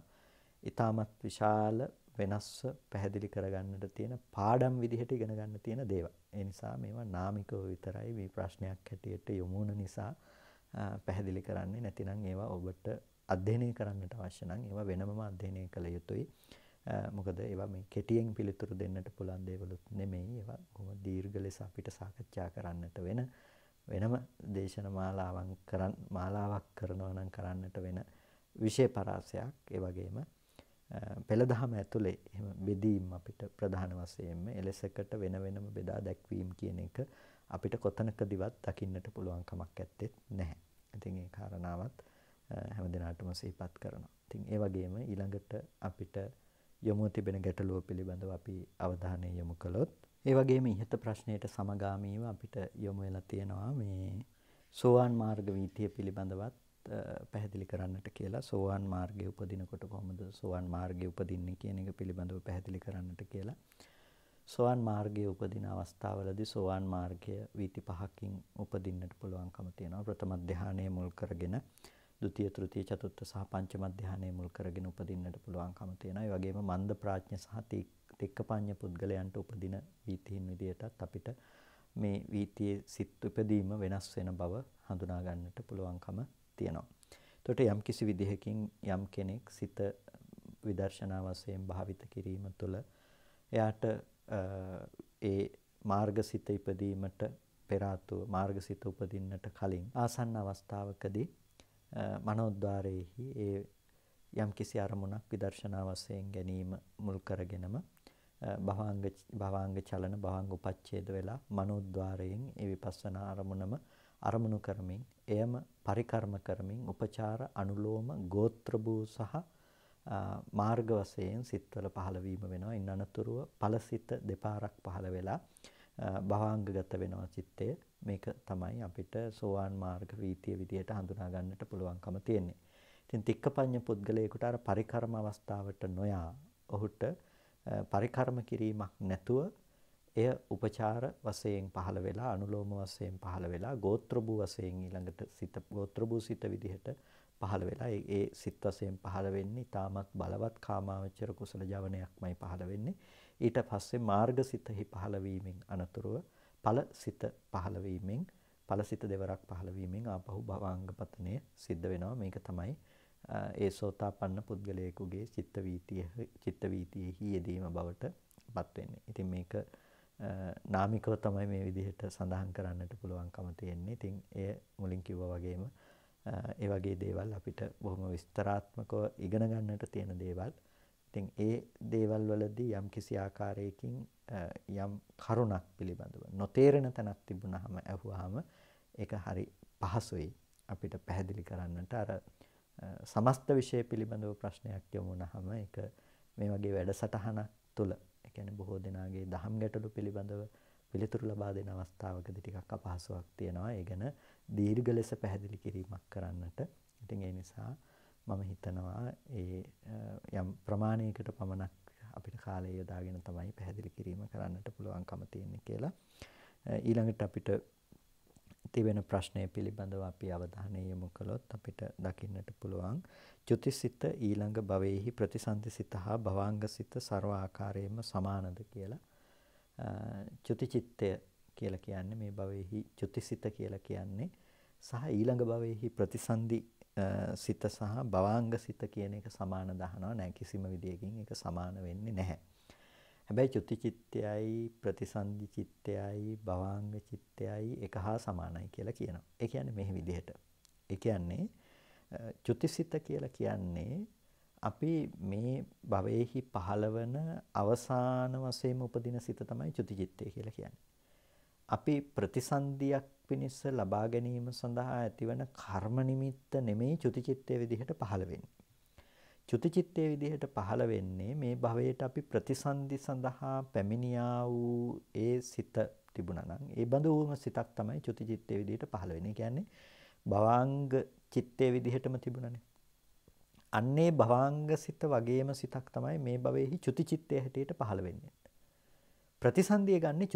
ඊටමත් විශාල වෙනස්ව පැහැදිලි කරගන්නට තියෙන පාඩම් විදිහට ඉගෙන ගන්න තියෙන දේවල්. ඒ නිසා මේවා නාමිකව විතරයි මේ ප්‍රශ්නයක් හැටියට යොමු නිසා පැහැදිලි කරන්නේ නැතිනම් ඒවා ඔබට අධ්‍යයනය කරන්නට අවශ්‍ය නම් ඒවා වෙනමම අධ්‍යයනය කළ යුතුයි. මොකද ඒවා මේ කෙටියෙන් පිළිතුරු දෙන්නට පුළුවන් දේවලුත් නෙමෙයි. ඒවා කොහොම දීර්ඝ ලෙස අපිට සාකච්ඡා කරන්නට වෙන වෙනම දේශන මාලාවන් කරන් මාලාවක් කරනවා නම් කරන්නට වෙන විෂය පරාසයක්. ඒ වගේම පෙළදහම ඇතුලේ එහෙම බෙදීම් අපිට ප්‍රධාන වශයෙන්ම එලෙසකට වෙන වෙනම බෙදා දැක්වීම කියන එක අපිට කොතනකදවත් දකින්නට පුළුවන් කමක් ඇත්තෙත් නැහැ. ඉතින් ඒ කාරණාවත් හැමදිනාටම සිහිපත් කරනවා. ඉතින් ඒ වගේම ඊළඟට අපිට යොමු තිබෙන ගැටලුව පිළිබඳව අපි අවධානය යොමු කළොත් ඒ වගේම ඉහත ප්‍රශ්නයට සමගාමීව අපිට යොමු වෙලා තියෙනවා මේ සෝවාන් මාර්ග වීතිය පිළිබඳවත් පැහැදිලි කරන්නට කියලා සෝවාන් මාර්ගයේ උපදිනකොට කොහොමද සෝවාන් මාර්ගයේ උපදින්නේ කියන එක පිළිබඳව පැහැදිලි කරන්නට කියලා සෝවාන් මාර්ගයේ උපදින අවස්ථාවලදී සෝවාන් මාර්ගය වීති පහකින් උපදින්නට පුළුවන්කම තියෙනවා ප්‍රථම ධානයේ මුල් කරගෙන ဒုတိ ය තෘතිය චතුර්ථ සහ පංචම ධානයේ මුල් කරගෙන උපදින්නට පුළුවන්කම තියෙනවා ඒ වගේම මන්ද ප්‍රඥ සහ තික්කපඤ්ඤ පුද්ගලයන්ට උපදින වීතිහින් විදියටත් අපිට මේ වීතියේ සිත් උපදීම වෙනස් වෙන බව හඳුනා ගන්නට පුළුවන්කම තියෙනවා. එතකොට යම් කිසි විදිහකින් යම් කෙනෙක් සිත විදර්ශනා වශයෙන් භාවිත කිරීම තුළ එයාට ඒ මාර්ගසිත ඉපදීමට පෙර ආතුව මාර්ගසිත උපදින්නට කලින් ආසන්න අවස්ථාවකදී මනෝද්වාරයේහි ඒ යම්කිසි අරමුණක් විදර්ශනා වශයෙන් ගැනීම මුල් කරගෙනම භවංග භවංග චලන භවංග උපච්ඡේද වෙලා මනෝද්වාරයෙන් ඒ විපස්සනා අරමුණම අරමුණු කරමින් එයම පරිකර්ම කරමින් උපචාර අනුලෝම ගෝත්‍ර සහ මාර්ග වශයෙන් සිත්වල පහළ වීම වෙනවා. ඉන් අනතුරුව ඵලසිත දෙපාරක් පහළ වෙලා භවංගගත වෙනවා චිත්තය. මේක තමයි අපිට සෝවාන් මාර්ග වීතිය විදියට හඳුනා ගන්නට පුළුවන්කම තියෙන්නේ. ඉතින් තික්කපඤ්ඤ පුද්ගලයෙකුට අර පරිකර්ම අවස්ථාවට නොයා ඔහුට පරිකර්ම කිරීමක් නැතුව එය උපචාර වශයෙන් පහළ වෙලා අනුලෝම වශයෙන් පහළ වෙලා ගෝත්‍රභූ වශයෙන් ඊළඟට සිත ගෝත්‍රභූ සිත විදිහට පහළ වෙලා ඒ සිත් වශයෙන් පහළ වෙන්නේ ඊටමත් බලවත් කාමාවචර කුසල ජවනයක්මයි පහළ වෙන්නේ ඊට පස්සේ මාර්ගසිතෙහි පහළ වීමෙන් අනතුරුව ඵලසිත පහළ වීමෙන් ඵලසිත දෙවරක් පහළ වීමෙන් ආපහු භවාංගපතනය සිද්ධ වෙනවා මේක තමයි ඒ සෝතාපන්න පුද්ගලයෙකුගේ චිත්ත වීතිය චිත්ත වීතියෙහි යෙදීම බවට පත් වෙන්නේ. ඉතින් මේක නාමිකව තමයි මේ විදිහට සඳහන් කරන්නට පුළුවන්කම තියෙන්නේ. ඉතින් එය මුලින් කිව්වා වගේම ඒ වගේ දේවල් අපිට බොහොම විස්තරාත්මකව ඉගෙන ගන්නට තියෙන දේවල්. ඉතින් ඒ දේවල් වලදී යම් කිසි ආකාරයකින් යම් කරුණක් පිළිබඳව නොතේරෙන තැනක් තිබුණාම අහුවාම ඒක හරි පහසුයි අපිට පැහැදිලි කරන්නට අර සමස්ත විෂය පිළිබඳව ප්‍රශ්නයක් යොමු වුණාම ඒක මේ වගේ වැඩසටහනක් තුළ ඒ කියන්නේ බොහෝ දෙනාගේ දහම් ගැටලු පිළිබඳව පිළිතුරු ලබා දෙන අවස්ථාවකදී ටිකක් අපහසුාවක් තියෙනවා. ඒ ගැන දීර්ඝ ලෙස පැහැදිලි කිරීමක් කරන්නට. ඉතින් ඒ නිසා මම හිතනවා ඒ යම් ප්‍රමාණයකට පමණක් අපිට කාලය යොදාගෙන තමයි පැහැදිලි කිරීම කරන්නට පුළුවන්කම තියෙන්නේ කියලා. ඊළඟට අපිට තිබෙන ප්‍රශ්නය පිළිබඳව අපි අවධානය යොමු කළොත් අපිට දකින්නට පුළුවන් චුතිසිත ඊළඟ භවයේහි ප්‍රතිසන්දිසිත හා භවංගසිත ਸਰව ආකාරයෙන්ම සමානද කියලා චුතිචිත්තය කියලා කියන්නේ මේ භවයේහි චුතිසිත කියලා කියන්නේ සහ ඊළඟ භවයේහි ප්‍රතිසන්දි සිත සහ භවංගසිත කියන එක සමාන දහනවා නැහැ කිසිම විදියකින් ඒක සමාන වෙන්නේ නැහැ හැබැයි චුති චිත්තයයි ප්‍රතිසන්දි චිත්තයයි භවාංග චිත්තයයි එක හා සමානයි කියලා කියනවා. ඒ කියන්නේ මේ විදිහට. ඒ කියන්නේ චුතිසිත කියලා කියන්නේ අපි මේ භවයේහි පහළවන අවසාන වශයෙන් උපදින සිත තමයි චුතිචිත්තය කියලා කියන්නේ. අපි ප්‍රතිසන්දියක් පිණිස ලබා ගැනීම සඳහා ඇතිවන කර්ම නිමිත්ත නෙමෙයි චුතිචිත්තය විදිහට පහළ වෙන්නේ. චුතිචිත්තේ විදිහට පහළ වෙන්නේ මේ භවයට අපි ප්‍රතිසන්දි සඳහා පැමිණියා වූ ඒ සිත තිබුණා නම් ඒ බඳු වූම සිතක් තමයි චුතිචිත්තේ විදිහට පහළ වෙන්නේ. කියන්නේ භවාංග චිත්තේ විදිහටම තිබුණනේ. අන්නේ භවාංග සිත වගේම සිතක් තමයි මේ භවයේහි චුතිචිත්තේ හැටියට පහළ වෙන්නේ. ප්‍රතිසන්දිය ගන්නේ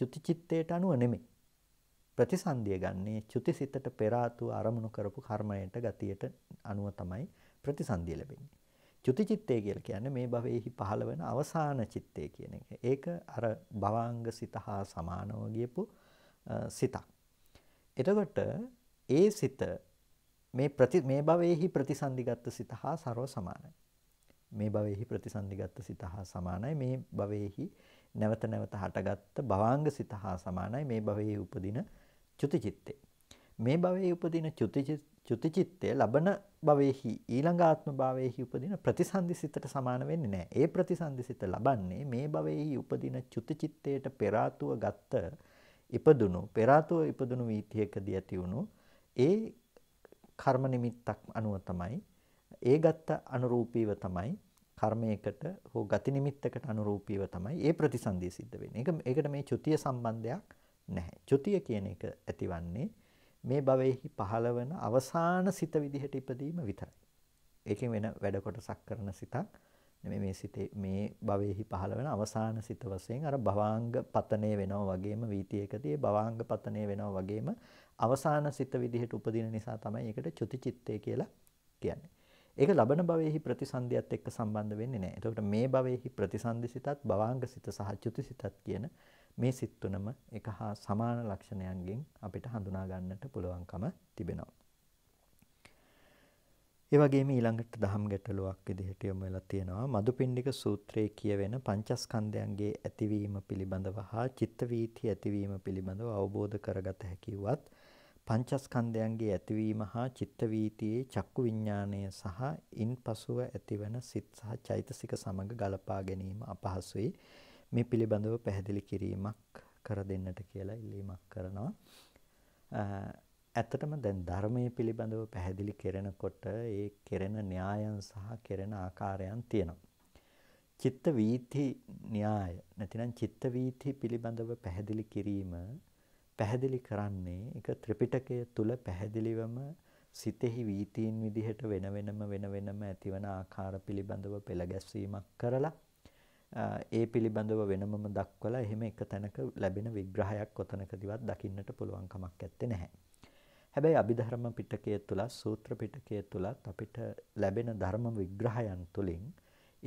චුතිචිත්තේට අනුව නෙමෙයි. ප්‍රතිසන්දිය ගන්නේ චුතිසිතට පෙර ආතු අරමුණු කරපු කර්මයට ගතියට අනුව තමයි ප්‍රතිසන්දිය ලැබෙන්නේ. චුති චිත්තය කියලා කියන්නේ මේ භවයේහි පහළ වෙන අවසාන චිත්තය කියන එක. ඒක අර භවාංග සිත හා සමානව ගියපු සිතක්. එතකොට ඒ සිත මේ ප්‍රති මේ භවයේහි ප්‍රතිසන්දිගත් සිත හා සරව සමානයි. මේ භවයේහි ප්‍රතිසන්දිගත් සිත හා සමානයි මේ භවයේහි නැවත නැවත හටගත් භවාංග සිත හා සමානයි මේ භවයේ උපදින චුතිචිත්තේ. මේ භවයේ උපදින චුතිචිත් චුතිචිත්තය ලබන භවෙහි ඊළඟාත්ම භාවයෙහි උපදින ප්‍රතිසන්දි සිතට සමාන වෙන්නේ නැහැ. ඒ ප්‍රතිසන්දි සිත ලබන්නේ මේ භවෙහි උපදින චුතිචිත්තයට පෙර ආතුව ගත්ත ඉපදුණු පෙර ආතුව ඉපදුණු වීථියකදී ඇති වුණු ඒ කර්ම නිමිත්තක් අනුව තමයි ඒ ගත්ත අනුරූපීව තමයි කර්මයකට හෝ ගති නිමිත්තකට අනුරූපීව තමයි ඒ ප්‍රතිසන්දිය සිද්ධ වෙන්නේ. ඒක ඒකට මේ චුතිය සම්බන්ධයක් නැහැ. චුතිය කියන එක ඇතිවන්නේ මේ භවයේහි පහළවන අවසාන සිත විදිහට ඉපදීම විතරයි. ඒකෙන් වෙන වැඩ කොටසක් කරන සිතක් නෙමෙයි මේ සිතේ මේ භවයේහි පහළවන අවසාන සිත වශයෙන් අර භවාංග පතණය වෙනවා වගේම වීති එකදී භවාංග පතණය වෙනවා වගේම අවසාන සිත විදිහට උපදින නිසා තමයි ඒකට චුතිචිත්තය කියලා කියන්නේ. ඒක ලබන භවයේහි ප්‍රතිසන්දියත් එක්ක සම්බන්ධ වෙන්නේ නැහැ. එතකොට මේ භවයේහි ප්‍රතිසන්දි සිතත් භවාංග සිත සහ චුති සිතත් කියන මේ සිත් තුනම එක හා සමාන ලක්ෂණයන්ගෙන් අපිට හඳුනා ගන්නට පුළුවන්කම තිබෙනවා. ඒ වගේම ඊළඟට දහම් ගැටලුවක් විදිහට යොමු වෙලා තියෙනවා මදුපිණ්ඩික සූත්‍රයේ කියවෙන පංචස්කන්ධයන්ගේ ඇතිවීම පිළිබඳව හා චිත්ත වීති ඇතිවීම පිළිබඳව අවබෝධ කරගත හැකිවත් පංචස්කන්ධයන්ගේ ඇතිවීම හා චිත්ත වීතියේ චක්කු විඥාණය සහ ඉන්පසුව ඇතිවන සිත් සහ චෛතසික සමග ගලපා ගැනීම අපහසුයි මේ පිළිබඳව පැහැදිලි කිරීමක් කර දෙන්නට කියලා ඉල්ලීමක් කරනවා. ඇත්තටම දැන් ධර්මයේ පිළිබඳව පැහැදිලි කරනකොට ඒ කෙරෙන න්‍යායන් සහ කෙරෙන ආකාරයන් තියෙනවා. චිත්ත වීති න්‍යාය නැතිනම් චිත්ත වීති පිළිබඳව පැහැදිලි කිරීම පැහැදිලි කරන්නේ ඒක ත්‍රිපිටකය තුල පැහැදිලිවම සිතෙහි වීතීන් විදිහට වෙන වෙනම වෙන වෙනම ඇතිවන ආකාර පිළිබඳව පෙළ ගැස්වීමක් කරලා ඒ පිළිබඳව වෙනමම දක්වලා එහෙම එක තැනක ලැබෙන විග්‍රහයක් කොතනකදවත් දකින්නට පුළුවන් කමක් ඇත්තේ නැහැ. හැබැයි අභිධර්ම පිටකය තුල සූත්‍ර පිටකය තුලත් අපිට ලැබෙන ධර්ම විග්‍රහයන් තුලින්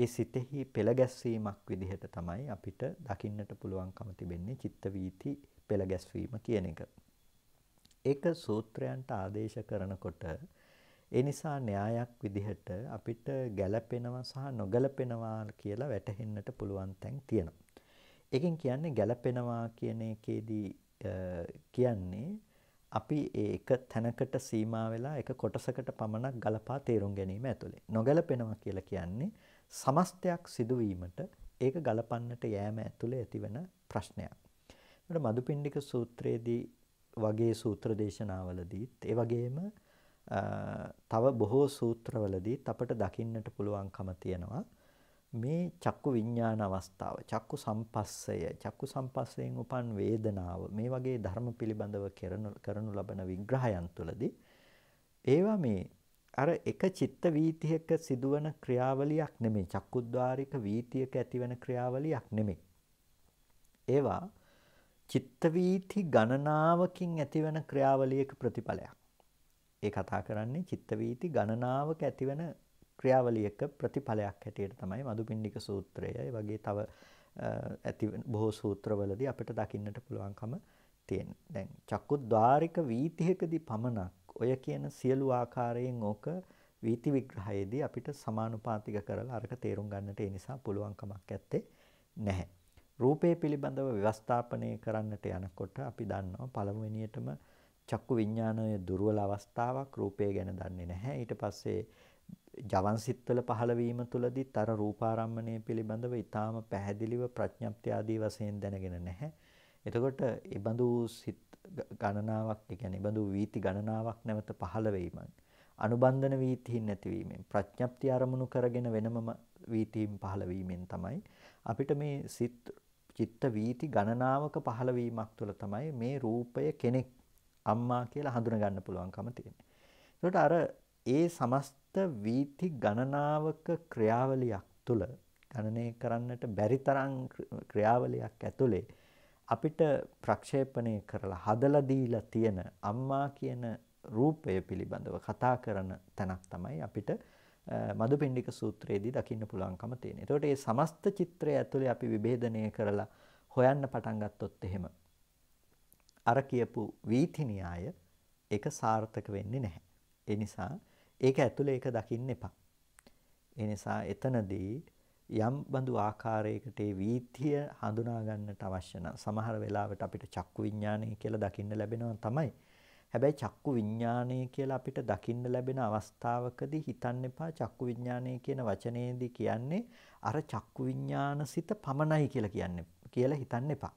ඒ සිතෙහි පෙළ ගැස්වීමක් විදිහට තමයි අපිට දකින්නට පුළුවන්කම තිබෙන්නේ චිත්ත වීති පෙළ ගැස්වීම කියන එක. ඒක සූත්‍රයන්ට ආදේශ කරනකොට ඒ නිසා න්‍යායක් විදිහට අපිට ගැළපෙනවා සහ නොගැලපෙනවා කියලා වැටහෙන්නට පුළුවන් තැන් තියෙනවා. එකෙන් කියන්නේ ගැළපෙනවා කියන එකේදී කියන්නේ අපි ඒක තැනකට සීමා වෙලා එක කොටසකට පමණක් ගලපා තේරුම් ගැනීම ඇතුලේ. නොගැලපෙනවා කියලා කියන්නේ සමස්තයක් සිදුවීමට ඒක ගලපන්නට යෑම ඇතුලේ ඇතිවන ප්‍රශ්නයක්. ඒකට මදුපිණ්ඩික සූත්‍රයේදී වගේ සූත්‍ර දේශනාවලදීත් ඒ වගේම තව බොහෝ සූත්‍රවලදී අපට දකින්නට පුළුවන්කම තියෙනවා මේ චක්කු විඥාන අවස්ථාව චක්කු සම්පස්සය චක්කු සම්පස්සයෙන් උපන් වේදනාව මේ වගේ ධර්ම පිළිබඳව කරනු ලබන විග්‍රහයන් තුළදී ඒවා මේ අර එක චිත්ත වීතියක සිදුවන ක්‍රියාවලියක් නෙමෙයි චක්කුද්්වාරික වීතියක ඇතිවන ක්‍රියාවලියක් නෙමෙයි ඒවා චිත්ත වීති ගණනාවකින් ඇතිවන ක්‍රියාවලියක ප්‍රතිඵලයක් ඒ කතා කරන්නේ චිත්ත වීති ගණනාවක ඇතිවන ක්‍රියාවලියක ප්‍රතිඵලයක් හැටියට තමයි මදුපිණ්ඩික සූත්‍රය. ඒ වගේ තව ඇති බොහෝ සූත්‍රවලදී අපිට දකින්නට පුළුවන්කම තියෙන. දැන් චක්කුද්්වාරික වීතියකදී පමණක් ඔය කියන සියලු ආකාරයෙන් ඕක වීති විග්‍රහයේදී අපිට සමානුපාතික කරලා අරක තේරුම් ගන්නට ඒ නිසා පුළුවන්කමක් ඇත්තේ නැහැ. රූපේ පිළිබඳව ව්‍යවස්ථාපනය කරන්නට යනකොට අපි දන්නවා පළමුවෙනියටම චක්කු විඥානයේ දුර්වල අවස්ථාවක් රූපය ගැන දන්නේ නැහැ. ඊට පස්සේ ජවන් සිත්වල පහළ වීම තුලදීත් අර රූපාරම්මණය පිළිබඳව ඊටාම පැහැදිලිව ප්‍රඥප්ති ආදී වශයෙන් දැනගෙන නැහැ. එතකොට ඊබඳු සිත් ගණනාවක්, ඒ කියන්නේ ඊබඳු වීති ගණනාවක් නැවත පහළ වීමෙන් අනුබන්ධන වීතීන් නැතිවීමෙන් ප්‍රඥප්ති අරමුණු කරගෙන වෙනම වීතීන් පහළ වීමෙන් තමයි අපිට මේ සිත් චිත්ත වීති ගණනාවක පහළ වීමක් තුළ තමයි මේ රූපය කෙනෙක් අම්මා කියලා හඳුන ගන්න පුළුවන්කම තියෙනවා. ඒකට අර ඒ සමස්ත වීති ගණනාවක ක්‍රියාවලියක් තුල ගණනය කරන්නට බැරි තරම් ක්‍රියාවලියක් ඇතුලේ අපිට ප්‍රක්ෂේපණය කරලා හදලා දීලා තියෙන අම්මා කියන රූපය පිළිබඳව කතා කරන තැනක් තමයි අපිට මදුපිණ්ඩික සූත්‍රයේදී දකින්න පුළුවන්කම තියෙනවා. ඒතකොට මේ සමස්ත චිත්‍රය ඇතුලේ අපි විභේදනය කරලා හොයන්න පටන් ගත්තොත් එහෙම අර කියපු වීති න්‍යාය ඒක සාර්ථක වෙන්නේ නැහැ. ඒ නිසා ඒක ඇතුලේ ඒක දකින්න එපා. ඒ නිසා එතනදී යම් බඳු ආකාරයකට ඒ වීතිය හඳුනා ගන්නට අවශ්‍ය නම් සමහර වෙලාවට අපිට චක්කු විඥානය කියලා දකින්න ලැබෙනවා තමයි. හැබැයි චක්කු විඥානය කියලා අපිට දකින්න ලැබෙන අවස්ථාවකදී හිතන්න එපා චක්කු විඥානය කියන වචනේදී කියන්නේ අර චක්කු විඥානසිත පමණයි කියලා කියන්නේ කියලා හිතන්න එපා.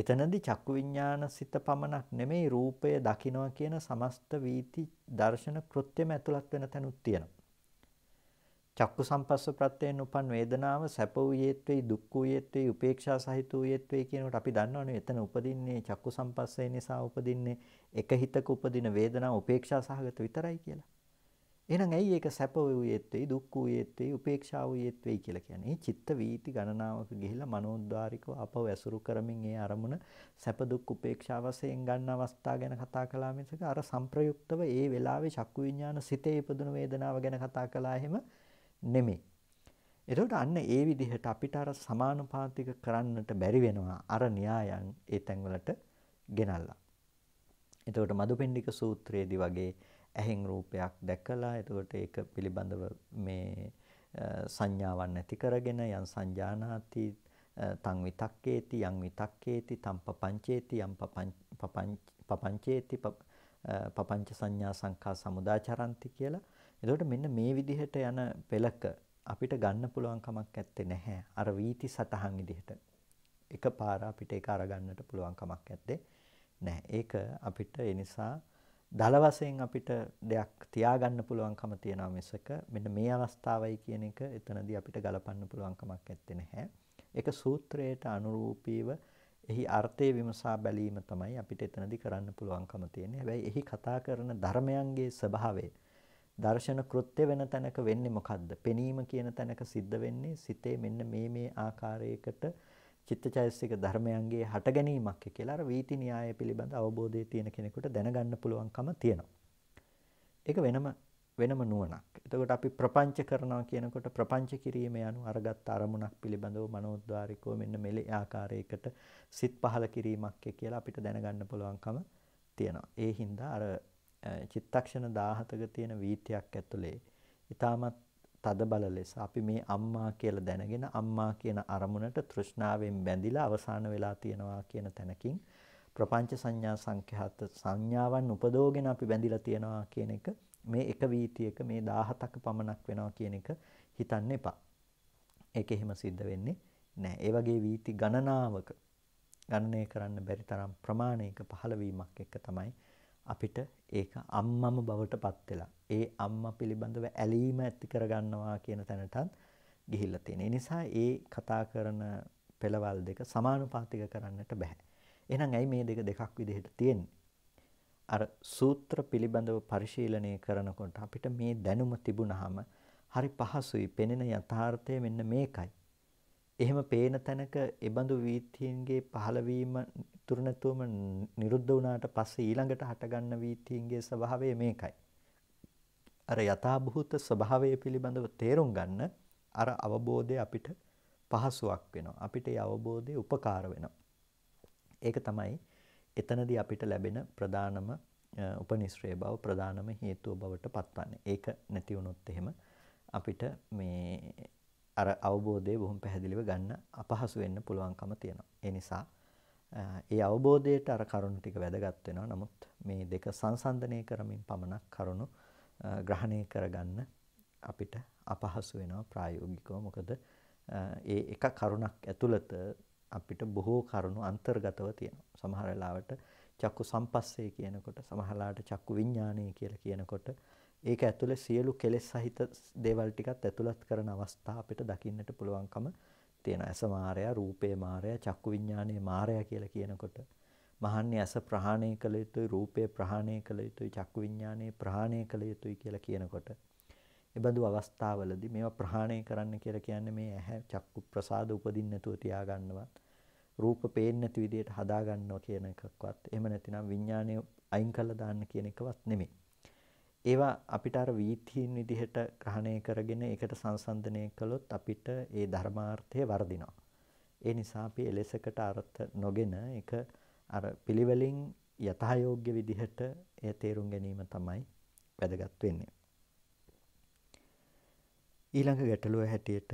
එතනදී චක්කු විඥාන සිත පමණක් නෙමෙයි රූපය දකිනවා කියන සමස්ත වීති දර්ශන කෘත්‍යෙම ඇතුළත් වෙන තැනුත් තියෙනවා. චක්කු සම්පස්ස ප්‍රත්‍යයෙන් උපන් වේදනාව සැප වූයේත්වේ දුක් වූයේත්වේ උපේක්ෂා සහිත වූයේත්වේ කියනකොට අපි දන්නවනේ එතන උපදින්නේ චක්කු සම්පස්සේ නිසා උපදින්නේ එක හිතක උපදින වේදනාව උපේක්ෂා සහගත විතරයි කියලා. එහෙනම් ඇයි ඒක සැප වූයේත් වෙයි දුක් වූයේත් වෙයි උපේක්ෂා වූයේත් වෙයි කියලා කියන්නේ. චිත්ත වීති ගණනාවක ගිහිලා මනෝද්වාරිකව අපව ඇසුරු කරමින් ඒ අරමුණ සැප දුක් උපේක්ෂා වශයෙන් ගන්න අවස්ථා ගැන කතා කළා මිසක අර සංප්‍රයුක්තව ඒ වෙලාවේ චක්කු විඥාන සිතේ ඉපදුන වේදනාව ගැන කතා කළා එහෙම නෙමෙයි. එතකොට අන්න ඒ විදිහට අපිට අර සමානුපාතික කරන්නට බැරි වෙනවා අර න්‍යායන් ඒ තැන්වලට ගෙනල්ලා. එතකොට මදුපෙන්ඩික සූත්‍රයේදී වගේ ඇහෙන් රූපයක් දැකලා එතකොට ඒක පිළිබඳව මේ සංඥාවන් නැති කරගෙන යම් සංජානාති තං විතක්කේති යම් විතක්කේති තම් පపంచේති යම් පపంచේති පపంచ සංඥා සංඛා සමුදාචරಂತಿ කියලා. එතකොට මෙන්න මේ විදිහට යන පෙළක අපිට ගන්න පුළුවන් කමක් ඇත්තේ නැහැ. අර වීති සතහන් විදිහට. එකපාර අපිට ඒක අරගන්නට පුළුවන් කමක් ඇත්තේ නැහැ. ඒක අපිට ඒ නිසා දල වශයෙන් අපිට දෙයක් තියාගන්න පුළුවන්කම තියෙනවා මිසක මෙන්න මේ අවස්ථාවයි කියන එක එතනදී අපිට ගලපන්න පුළුවන්කමක් ඇත්තේ නැහැ. ඒක සූත්‍රයට අනුරූපීව එහි අර්ථය විමසා බැලීම තමයි අපිට එතනදී කරන්න පුළුවන්කම තියෙන්නේ. හැබැයි එහි කතා කරන ධර්මයන්ගේ ස්වභාවය දර්ශන කෘත්‍ය වෙන තැනක වෙන්නේ මොකද්ද? පෙනීම කියන තැනක සිද්ධ වෙන්නේ සිතේ මෙන්න මේ මේ ආකාරයකට චිත්තචෛතසික ධර්මයන්ගේ හට ගැනීමක් කියලා අර වීති න්‍යාය පිළිබඳ අවබෝධය තියෙන කෙනෙකුට දැනගන්න පුළුවන්කම තියෙනවා. ඒක වෙනම වෙනම නුවණක්. එතකොට අපි ප්‍රපංච කරනවා කියනකොට ප්‍රපංච කිරීම යනු අරගත් අරමුණක් පිළිබඳව මනෝද්වාරිකව මෙන්න මෙලෙ ආකාරයකට සිත් පහල කිරීමක් කියලා අපිට දැනගන්න පුළුවන්කම තියෙනවා. ඒ හින්දා අර චිත්තක්ෂණ 17ක තියෙන වීතියක් ඇතුලේ ඊටමත් තද බල ලෙස අපි මේ අම්මා කියලා දැනගෙන අම්මා කියන අරමුණට තෘෂ්ණාවෙන් බැඳිලා අවසාන වෙලා තියෙනවා කියන තැනකින් ප්‍රපංච සංඥා සංඛ්‍යාත සංඥාවන් උපදෝගෙන අපි බැඳිලා තියෙනවා කියන එක මේ එක වීතියක මේ 17ක පමණක් වෙනවා කියන එක හිතන්න එපා. ඒක එහෙම සිද්ධ වෙන්නේ නැහැ. ඒ වගේ වීති ගණනාවක ගණනය කරන්න බැරි තරම් ප්‍රමාණයක පහළ වීමක් එක්ක තමයි අපිට ඒක අම්මම බවට පත් වෙලා ඒ අම්මා පිළිබඳව ඇලීම ඇති කරගන්නවා කියන තැනටත් ගිහිල්ලා තියෙන. ඒ නිසා ඒ කතා කරන පෙළවල් දෙක සමානුපාතික කරන්නට බෑ. එහෙනම් ඇයි මේ දෙක දෙකක් විදිහට තියෙන්නේ? අර සූත්‍ර පිළිබඳව පරිශීලනය කරනකොට අපිට මේ දැනුම තිබුණාම හරි පහසුයි පෙනෙන යථාර්ථය මෙන්න මේකයි. එහෙම පේන තැනක ඒබඳු වීථීන්ගේ පහළවීම ඉතුරු නැතුවම නිරුද්ධ වුණාට පස්සේ ඊළඟට හටගන්න වීතීන්ගේ ස්වභාවය මේකයි. අර යථාභූත ස්වභාවය පිළිබඳව තේරුම් ගන්න අර අවබෝධය අපිට පහසුවක් වෙනවා. අපිට ඒ අවබෝධය උපකාර වෙනවා. ඒක තමයි එතනදී අපිට ලැබෙන ප්‍රධානම උපනිශ්‍රේ බව ප්‍රධානම හේතුව බවට පත්වන්නේ. ඒක නැති වුණොත් එහෙම අපිට මේ අර අවබෝධය බොහොම පැහැදිලිව ගන්න අපහසු වෙන්න පුළුවන්කම තියෙනවා. ඒ නිසා ඒ අවබෝධයට අර කරුණු ටික වැදගත් වෙනවා. නමුත් මේ දෙක සංසන්දනය කරමින් පමණක් කරුණු ග්‍රහණය කරගන්න අපිට අපහසු වෙනවා ප්‍රායෝගිකව. මොකද ඒ එක කරුණක් ඇතුළත අපිට බොහෝ කරුණු අන්තර්ගතව තියෙනවා. සමහර වෙලාවට චක්කු සම්පස්සේ කියනකොට සමහරලාට චක්කු විඥානය කියලා කියනකොට ඒක ඇතුලේ සියලු කෙලෙස් සහිත දේවල් ටිකත් ඇතුළත් කරන අවස්ථා අපිට දකින්නට පුළුවන්කම තියෙන ඇස මායя රූපේ මායя චක්කු විඥානයේ මායя කියලා කියනකොට මහන්නේ ඇස ප්‍රහාණය කළ යුතුයි රූපේ ප්‍රහාණය කළ යුතුයි චක්කු විඥානයේ ප්‍රහාණය කළ යුතුයි කියලා කියනකොට එබඳු අවස්ථාවලදී මේවා ප්‍රහාණය කරන්න කියලා කියන්නේ මේ ඇහැ චක්කු ප්‍රසාද උපදින්න නැතුව තියාගන්නවා රූප පේන්නේ නැති විදිහට හදාගන්නවා කියන එකක්වත් එහෙම නැතිනම් විඥානය අයින් කළා දාන්න කියන එකවත් නෙමෙයි ඒවා අපිට අර වීථීන් විදිහට ග්‍රහණය කරගෙන ඒකට සංසන්දනය කළොත් අපිට ඒ ධර්මාර්ථය වර්ධිනවා. ඒ නිසා අපි එලෙසකට අර්ථ නොගෙන ඒක අර පිළිවෙලින් යථායෝග්‍ය විදිහට එය තේරුම් ගැනීම තමයි වැදගත් වෙන්නේ. ඊළඟ ගැටලුව හැටියට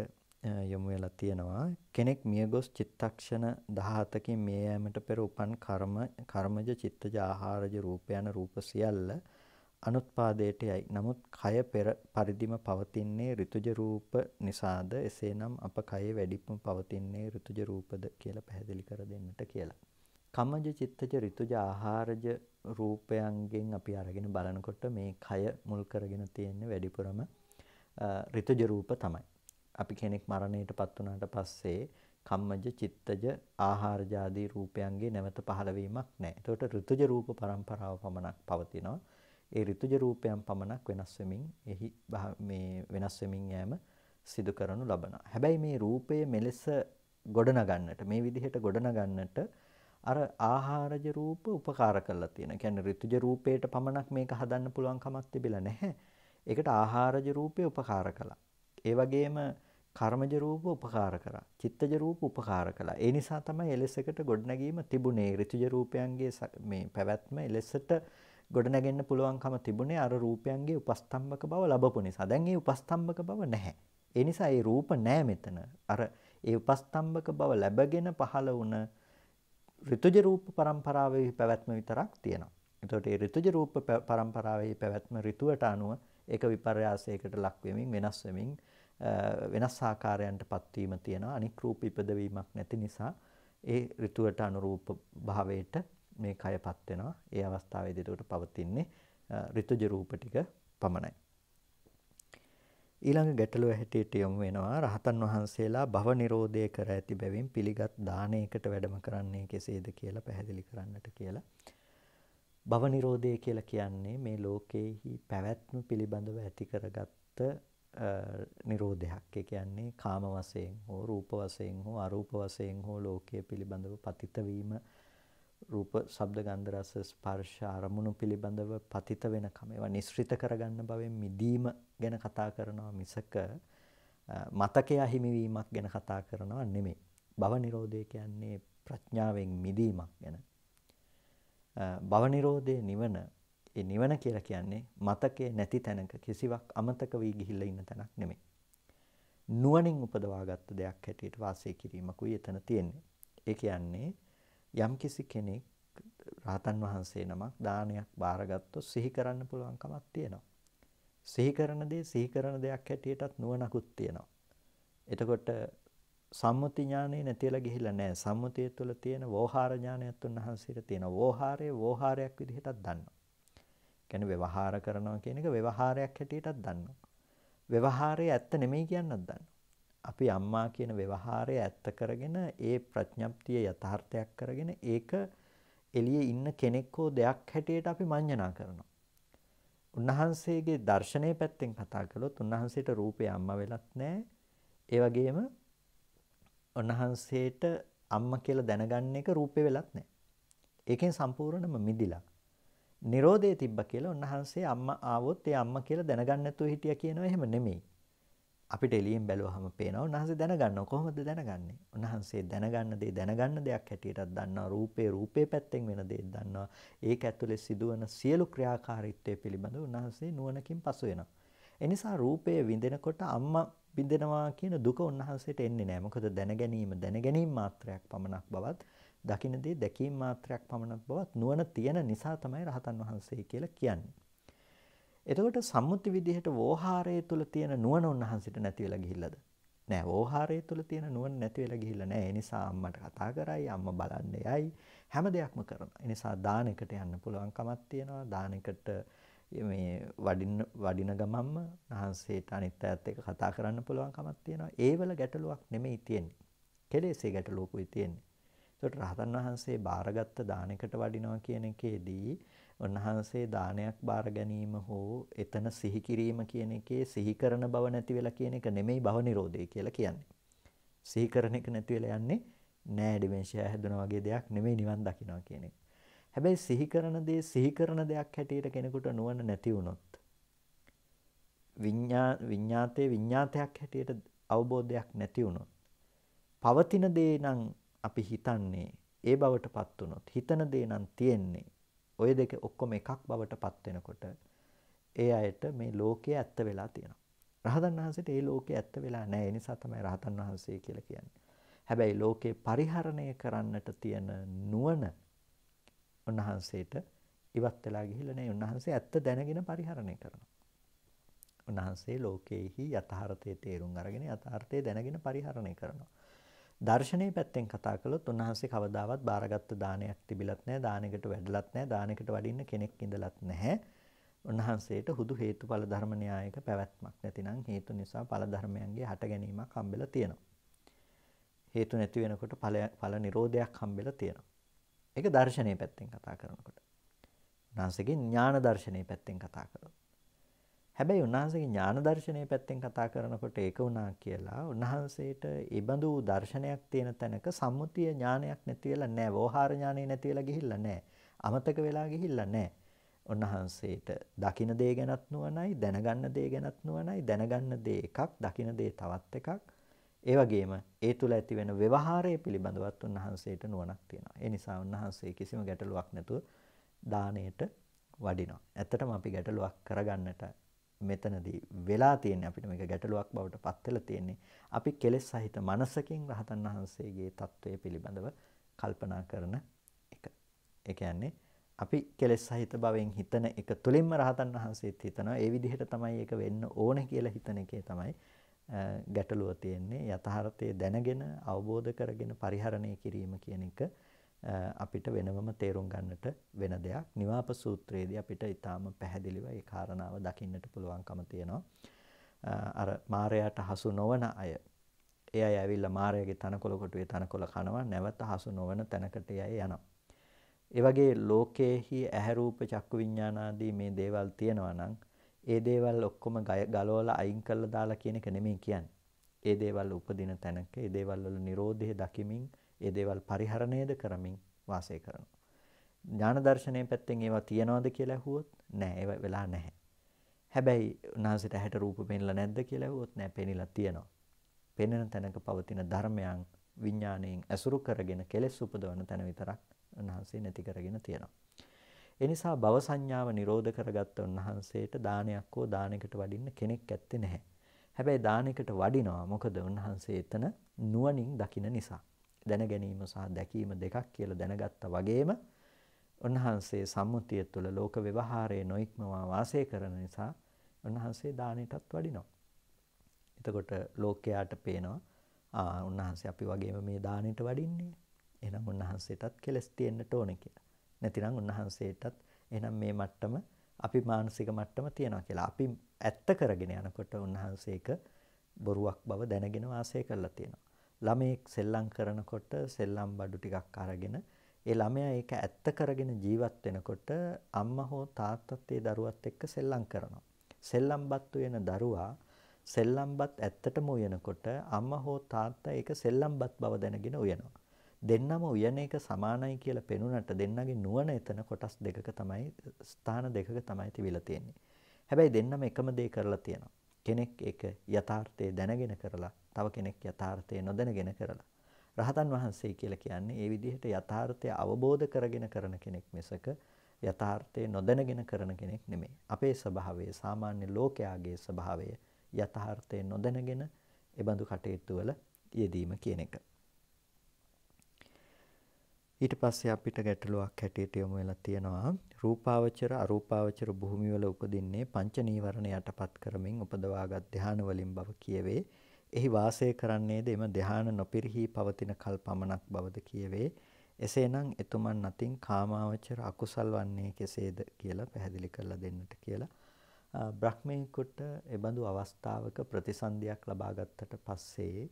යොමු වෙලා තියෙනවා කෙනෙක් මියගොස් චිත්තක්ෂණ 17කින් මේ යෑමට පෙර උපන් කර්ම කර්මජ චිත්තජ ආහාරජ රූප යන රූප සියල්ල අනුත්පාදයට යයි. නමුත් කය පෙර පරිදිම පවතින්නේ ඍතුජ රූප නිසාද? එසේනම් අප කයේ වැඩිපුරම පවතින්නේ ඍතුජ රූපද කියලා පැහැදිලි කර දෙන්නට කියලා. කමජ චිත්තජ ඍතුජ ආහාරජ රූපයන්ගෙන් අපි අරගෙන බලනකොට මේ කය මුල් කරගෙන තියෙන වැඩිපුරම ඍතුජ රූප තමයි. අපි කෙනෙක් මරණයටපත් වුණාට පස්සේ කම්මජ චිත්තජ ආහාරජ ආදී රූපයන්ගේ නැවත පහළවීමක් නැහැ. ඒතකොට ඍතුජ රූප પરම්පරාව පමණක් පවතිනවා. ඒ ඍතුජ රූපයන් පමණක් වෙනස් වෙමින් එහි මේ වෙනස් වෙමින් යෑම සිදු කරනු ලබනවා. හැබැයි මේ රූපය මෙලෙස ගොඩනගන්නට මේ විදිහට ගොඩනගන්නට අර ආහාරජ රූප උපකාර කරලා තියෙනවා. කියන්නේ ඍතුජ රූපයට පමණක් මේක හදන්න පුළුවන් කමක් තිබිලා නැහැ. ඒකට ආහාරජ රූපය උපකාර කළා. ඒ වගේම කර්මජ රූප උපකාර කරා. චිත්තජ රූප උපකාර කළා. ඒ නිසා තමයි එලෙසකට ගොඩනැගීම තිබුණේ ඍතුජ රූපයන්ගේ මේ පැවැත්ම එලෙසට ගොඩනැගෙන්න පුළුවන්කම තිබුණේ අර රූපයන්ගේ උපස්තම්භක බව ලැබපු නිසා. දැන් ඒ උපස්තම්භක බව නැහැ. ඒ නිසා ඒ රූප නැහැ මෙතන. අර ඒ උපස්තම්භක බව ලැබගෙන පහළ වුණ ඍතුජ රූප પરම්පරාවේ පැවැත්ම විතරක් තියෙනවා. එතකොට ඒ ඍතුජ රූප પરම්පරාවේ පැවැත්ම ඍතුවට අනුව ඒක විපර්යාසයකට ලක් වෙමින් වෙනස් වෙමින් වෙනස් ආකාරයන්ටපත් වීම තියෙනවා. අනික් රූප ඉපදවීමක් නැති නිසා ඒ ඍතුවට අනුරූප භාවයට මේ කයපත් වෙනවා. ඒ අවස්ථාවේදී එතකොට පවතින්නේ ඍතුජ රූප ටික පමණයි. ඊළඟ ගැටලුව හැටියට යොමු වෙනවා රහතන් වහන්සේලා භව නිරෝධය කර ඇති බැවින් පිළිගත් දානයකට වැඩම කරන්නේ කෙසේද කියලා පැහැදිලි කරන්නට කියලා. භව නිරෝධය කියලා කියන්නේ මේ ලෝකයේහි පැවැත්ම පිළිබඳව ඇති කරගත්ත නිරෝධයක්. ඒ කියන්නේ කාම වශයෙන් හෝ රූප වශයෙන් හෝ අරූප වශයෙන් හෝ ලෝකයේ පිළිබඳව පතිත වීම රූප, ශබ්ද, ගන්ධ, රස, ස්පර්ශ අරමුණු පිළිබඳව පතිත වෙනකම ඒවා නිස්සෘත කරගන්න බවෙන් මිදීම ගැන කතා කරනවා මිසක මතකය හිමිවීමක් ගැන කතා කරනවා නෙමෙයි. භව නිරෝධය කියන්නේ ප්‍රඥාවෙන් මිදීමක් ගැන. භව නිරෝධය නිවන ඒ නිවන කියලා කියන්නේ මතකේ නැති තැනක කිසිවක් අමතක වී ගිහිල්ලා ඉන්න තැනක් නෙමෙයි. නුවණින් උපදවාගත්ත දෙයක් හැටියට වාසය කිරීමකුයි එතන තියෙන්නේ. ඒ කියන්නේ යම්කිසි කෙනෙක් රාතන් වහන්සේ නමක් දානයක් බාරගත්තොත් සිහි කරන්න පුළුවන් කමක් තියෙනවා. සිහි කරන දේ සිහි කරන දෙයක් හැටියටත් නුවණකුත් තියෙනවා. එතකොට සම්මුති ඥානෙ නැතිලා ගිහිල්ලා නැහැ. සම්මුතිය තුළ තියෙන වෝහාර ඥානයත් උන්වහන්සේට තියෙනවා. වෝහාරය වෝහාරයක් විදිහටත් දන්නවා. කියන්නේ ව්‍යවහාර කරනවා කියන එක ව්‍යවහාරයක් හැටියටත් දන්නවා. ව්‍යවහාරය ඇත්ත නෙමෙයි කියන්නත් දන්නවා. අපි අම්මා කියන ව්‍යවහාරය ඇත්ත කරගෙන ඒ ප්‍රඥප්තිය යථාර්ථයක් කරගෙන ඒක එළියේ ඉන්න කෙනෙක් හෝ දෙයක් හැටියට අපි මඤ්ඤණා කරනවා. උන්වහන්සේගේ දර්ශනයේ පැත්තෙන් කතා කළොත් උන්වහන්සේට රූපේ අම්මා වෙලත් නැහැ. ඒ වගේම උන්වහන්සේට අම්මා කියලා දැනගන්න එක රූපේ වෙලත් නැහැ. ඒකෙන් සම්පූර්ණම මිදිලා. Nirodhe තිබ්බ කියලා උන්වහන්සේ අම්මා ආවොත් ඒ අම්මා කියලා දැනගන්න නැතුව හිටියා කියනවා එහෙම නෙමෙයි. අපිට එළියෙන් බැලුවහම පේනවා උන්වහන්සේ දැනගන්නවා කොහොමද දැනගන්නේ උන්වහන්සේ දැනගන්න දේ දැනගන්න දෙයක් හැටියටත් දන්නවා රූපේ රූපේ පැත්තෙන් වෙන දේ දන්නවා ඒක ඇතුලේ සිදුවන සියලු ක්‍රියාකාරීත්වය පිළිබඳ උන්වහන්සේ නුවණකින් පසු වෙනවා එනිසා රූපය විඳිනකොට අම්මා විඳිනවා කියන දුක උන්වහන්සේට එන්නේ නැහැ මොකද දැනගැනීම දැනගැනීම මාත්‍රයක් පමණක් බවත් දකින්න දේ දැකීම මාත්‍රයක් පමණක් බවත් නුවණ තියෙන නිසා තමයි රහතන් වහන්සේ කියලා කියන්නේ එතකොට සම්මුති විදිහට වෝහාරය තුල තියෙන නුවණ උන්වහන්සේට නැති වෙලා ගිහිල්ලාද? නෑ වෝහාරය තුල තියෙන නුවණ නැති වෙලා ගිහිල්ලා නෑ. ඒ නිසා අම්මට කතා කරයි, අම්මා බලන්න යයි, හැම දෙයක්ම කරනවා. ඒ නිසා දානෙකට යන්න පුළුවන් කමක් තියෙනවා. දානෙකට මේ වඩින්න වඩින ගමම්ම උන්වහන්සේට අනිත් අයත් එක්ක කතා කරන්න පුළුවන් කමක් තියෙනවා. ඒවල ගැටලුවක් නෙමෙයි තියෙන්නේ. කෙලෙසේ ගැටලුවකුයි තියෙන්නේ. ඒකට රහතන් වහන්සේ බාරගත්ත දානෙකට වඩිනවා කියන එකේදී උන්වහන්සේ දානයක් බාර ගැනීම හෝ එතන සිහි කිරීම කියන එකේ සිහි කරන බව නැති වෙලා කියන එක නෙමෙයි භව නිරෝධය කියලා කියන්නේ. සිහි කරන එක නැති වෙලා යන්නේ නෑ ඩිමෙන්ෂියා හැදුනා වගේ දෙයක් නෙමෙයි නිවන් දකින්නවා කියන එක. හැබැයි සිහි කරන දේ සිහි කරන දෙයක් හැටියට කෙනෙකුට නුවණ නැති වුණොත් විඤ්ඤා විඤ්ඤාතේ විඤ්ඤාතයක් හැටියට අවබෝධයක් නැති වුණොත් පවතින දේ නම් අපි හිතන්නේ ඒ බවටපත් වුණොත් හිතන දේ නම් තියෙන්නේ ওই දෙක ඔක්කොම එකක් බවට පත් වෙනකොට ඒ අයට මේ ලෝකයේ ඇත්ත වෙලා තියෙනවා. රහතන් වහන්සේට ඒ ලෝකයේ ඇත්ත වෙලා නැහැ. ඒ නිසා තමයි රහතන් වහන්සේ කියලා කියන්නේ. හැබැයි ලෝකේ පරිහරණය කරන්නට තියෙන නුවණ උන්වහන්සේට ඉවත් වෙලා ගිහිල්ලා නැහැ. උන්වහන්සේ ඇත්ත දැනගෙන පරිහරණය කරනවා. උන්වහන්සේ ලෝකයේහි යථාර්ථයේ තේරුම් අරගෙන යථාර්ථය දැනගෙන පරිහරණය කරනවා. දර්ශනීය පැත්තෙන් කතා කළොත් උන්වහන්සේ කවදාවත් බාරගත්ත දානයක් තිබිලත් නැහැ, දානෙකට වැඩලත් නැහැ, දානෙකට වඩින්න කෙනෙක් ඉඳලත් නැහැ. උන්වහන්සේට හුදු හේතුඵල ධර්ම න්‍යායක පැවැත්මක් නැතිනම් හේතු නිසා ඵල ධර්මයන්ගේ හට ගැනීමක් හම්බෙලා තියෙනවා. හේතු නැති වෙනකොට ඵල ඵල නිරෝධයක් හම්බෙලා තියෙනවා. ඒක දර්ශනීය පැත්තෙන් කතා කරනකොට. උන්වහන්සේගේ ඥාන දර්ශනීය පැත්තෙන් කතා කරනවා. හැබැයි උන්වහන්සේගේ ඥාන දර්ශනයේ පැත්තෙන් කතා කරනකොට ඒක වුණා කියලා උන්වහන්සේට ඊබඳු දර්ශනයක් තියෙන තැනක සම්මුතිය ඥානයක් නැති වෙලා නැහැ. වෝහාර ඥානෙ නැති වෙලා ගිහිල්ලා නැහැ. අමතක වෙලා ගිහිල්ලා නැහැ. උන්වහන්සේට දකින දේ ගැනත් නුවණයි, දැනගන්න දේ ගැනත් නුවණයි, දැනගන්න දේ එකක්, දකින දේ තවත් එකක්. ඒ වගේම ඒ තුල ඇති වෙන ව්‍යවහාරය පිළිබඳවත් උන්වහන්සේට නුවණක් තියෙනවා. ඒ නිසා උන්වහන්සේ කිසිම ගැටලුවක් නැතුව දාණයට වඩිනවා. ඇත්තටම අපි ගැටලුවක් කරගන්නට මෙතනදී වෙලා තියෙන්නේ අපිට මේක ගැටලුවක් බවට පත් වෙලා තියෙන්නේ අපි කෙලෙස් සහිත මනසකින් රහතන් වහන්සේගේ తත්වයේ පිළිබඳව කල්පනා කරන එක. ඒ කියන්නේ අපි කෙලෙස් සහිත භවෙන් හිතන එක තුලින්ම රහතන් වහන්සේත් හිතනවා ඒ විදිහට තමයි ඒක වෙන්න ඕනේ කියලා හිතන එකේ තමයි ගැටලුව තියෙන්නේ. යථාර්ථය දැනගෙන අවබෝධ කරගෙන පරිහරණය කිරීම කියන එක අපිට වෙනවම තේරුම් ගන්නට වෙන දෙයක්. නිවාප සූත්‍රයේදී අපිට ඊටාම පැහැදිලිව ඒ කාරණාව දකින්නට පුළුවන්කම තියෙනවා. අර මාරයාට හසු නොවන අය ඒ අය ඇවිල්ලා මාරයාගේ තනකොළ කොටුවේ තනකොළ කනවා නැවත හසු නොවන තැනකට යයි යනවා. ඒ වගේ ලෝකයේහි ඇහැ රූප චක්කු විඥානාදී මේ දේවල් තියෙනවා නම් ඒ දේවල් ඔක්කොම ගලවලා අයින් කරලා දාලා කියන එක නෙමෙයි කියන්නේ. ඒ දේවල් උපදින තැනක ඒ දේවල් වල Nirodhe දකිමින් ඒ දේවල් පරිහරණයද කරමින් වාසය කරනවා. ඥාන දර්ශනයේ පැත්තෙන් ඒවා තියනවද කියලා ඇහුවොත් නෑ ඒව වෙලා නැහැ. හැබැයි උන්වහන්සේට ඇහැට රූප පෙන්ලා නැද්ද කියලා ඇහුවොත් නෑ පෙනිලා තියෙනවා. පෙනෙන තැනක පවතින ධර්මයන් විඥාණයෙන් ඇසුරු කරගෙන කෙලෙස් උපදවන තැන විතරක් උන්වහන්සේ නැති කරගෙන තියෙනවා. ඒ නිසා භව සංඥාව නිරෝධ කරගත්ත උන්වහන්සේට දානයක් හෝ දානයකට වඩින්න කෙනෙක් ඇත්තේ නැහැ. හැබැයි දානයකට වඩිනවා මොකද උන්වහන්සේ එතන නුවණින් දකින නිසා. දැන ගැනීම සහ දැකීම දෙකක් කියලා දැනගත්තා වගේම උන්වහන්සේ සම්මුතිය තුළ ලෝක ව්‍යවහාරයේ නොඉක්මවා වාසය කරන නිසා උන්වහන්සේ දානෙටත් වඩිනවා. එතකොට ලෝකයාට පේනවා ආ උන්වහන්සේ අපි වගේම මේ දානෙට වඩින්නේ. එහෙනම් උන්වහන්සේටත් කෙලස් තියෙන්නට ඕනේ කියලා. නැතිනම් උන්වහන්සේටත් එහෙනම් මේ මට්ටම අපි මානසික මට්ටම තියනවා කියලා. අපි ඇත්ත කරගෙන යනකොට උන්වහන්සේක බොරුවක් බව දැනගෙන වාසය කරලා තියෙනවා. ළමෙක් සෙල්ලම් කරනකොට සෙල්ලම් බඩු ටිකක් අරගෙන ඒ ළමයා ඒක ඇත්ත කරගෙන ජීවත් වෙනකොට අම්මා හෝ තාත්තත් ඒ දරුවත් එක්ක සෙල්ලම් කරනවා. සෙල්ලම්පත් වෙන දරුවා සෙල්ලම්පත් ඇත්තටම උයනකොට අම්මා හෝ තාත්තා ඒක සෙල්ලම්පත් බව දැනගෙන උයනවා. දෙන්නම උයන එක සමානයි කියලා පෙනුනට දෙන්නගේ නුවණ එතන කොටස් දෙකක තමයි ස්ථාන දෙකක තමයි තිබිලා තියෙන්නේ. හැබැයි දෙන්නම එකම දේ කරලා තියෙනවා. කෙනෙක් ඒක යථාර්ථයේ දැනගෙන කරලා තව කෙනෙක් යථාර්ථය නොදැනගෙන කරලා. රහතන් වහන්සේ කියලා කියන්නේ ඒ විදිහට යථාර්ථය අවබෝධ කරගෙන කරන කෙනෙක් මිසක යථාර්ථය නොදැනගෙන කරන කෙනෙක් නෙමෙයි. අපේ ස්වභාවය සාමාන්‍ය ලෝකයාගේ ස්වභාවය යථාර්ථය නොදැනගෙන ඒබඳු කටයුතු වල යෙදීම කියන එක. ඊට පස්සේ අපිට ගැටලුවක් හැටියට යොමු වෙලා තියෙනවා රූපාවචර අරූපාවචර භූමිවල උපදින්නේ පංච නීවරණ යටපත් කරමින් උපදවාගත් ධාන වලින් බව කියවේ එහි වාසය කරන්නේද එම ධ්‍යාන නොපිරිහි පවතින කල් පමණක් බවද කියවේ. එසේනම් එතුමන් අතින් කාමාවචර අකුසල් වන්නේ කෙසේද කියලා පැහැදිලි කරලා දෙන්නට කියලා බ්‍රහ්මේකුට එබඳු අවස්ථාවක ප්‍රතිසන්දියක් ලබා ගත්තට පස්සේ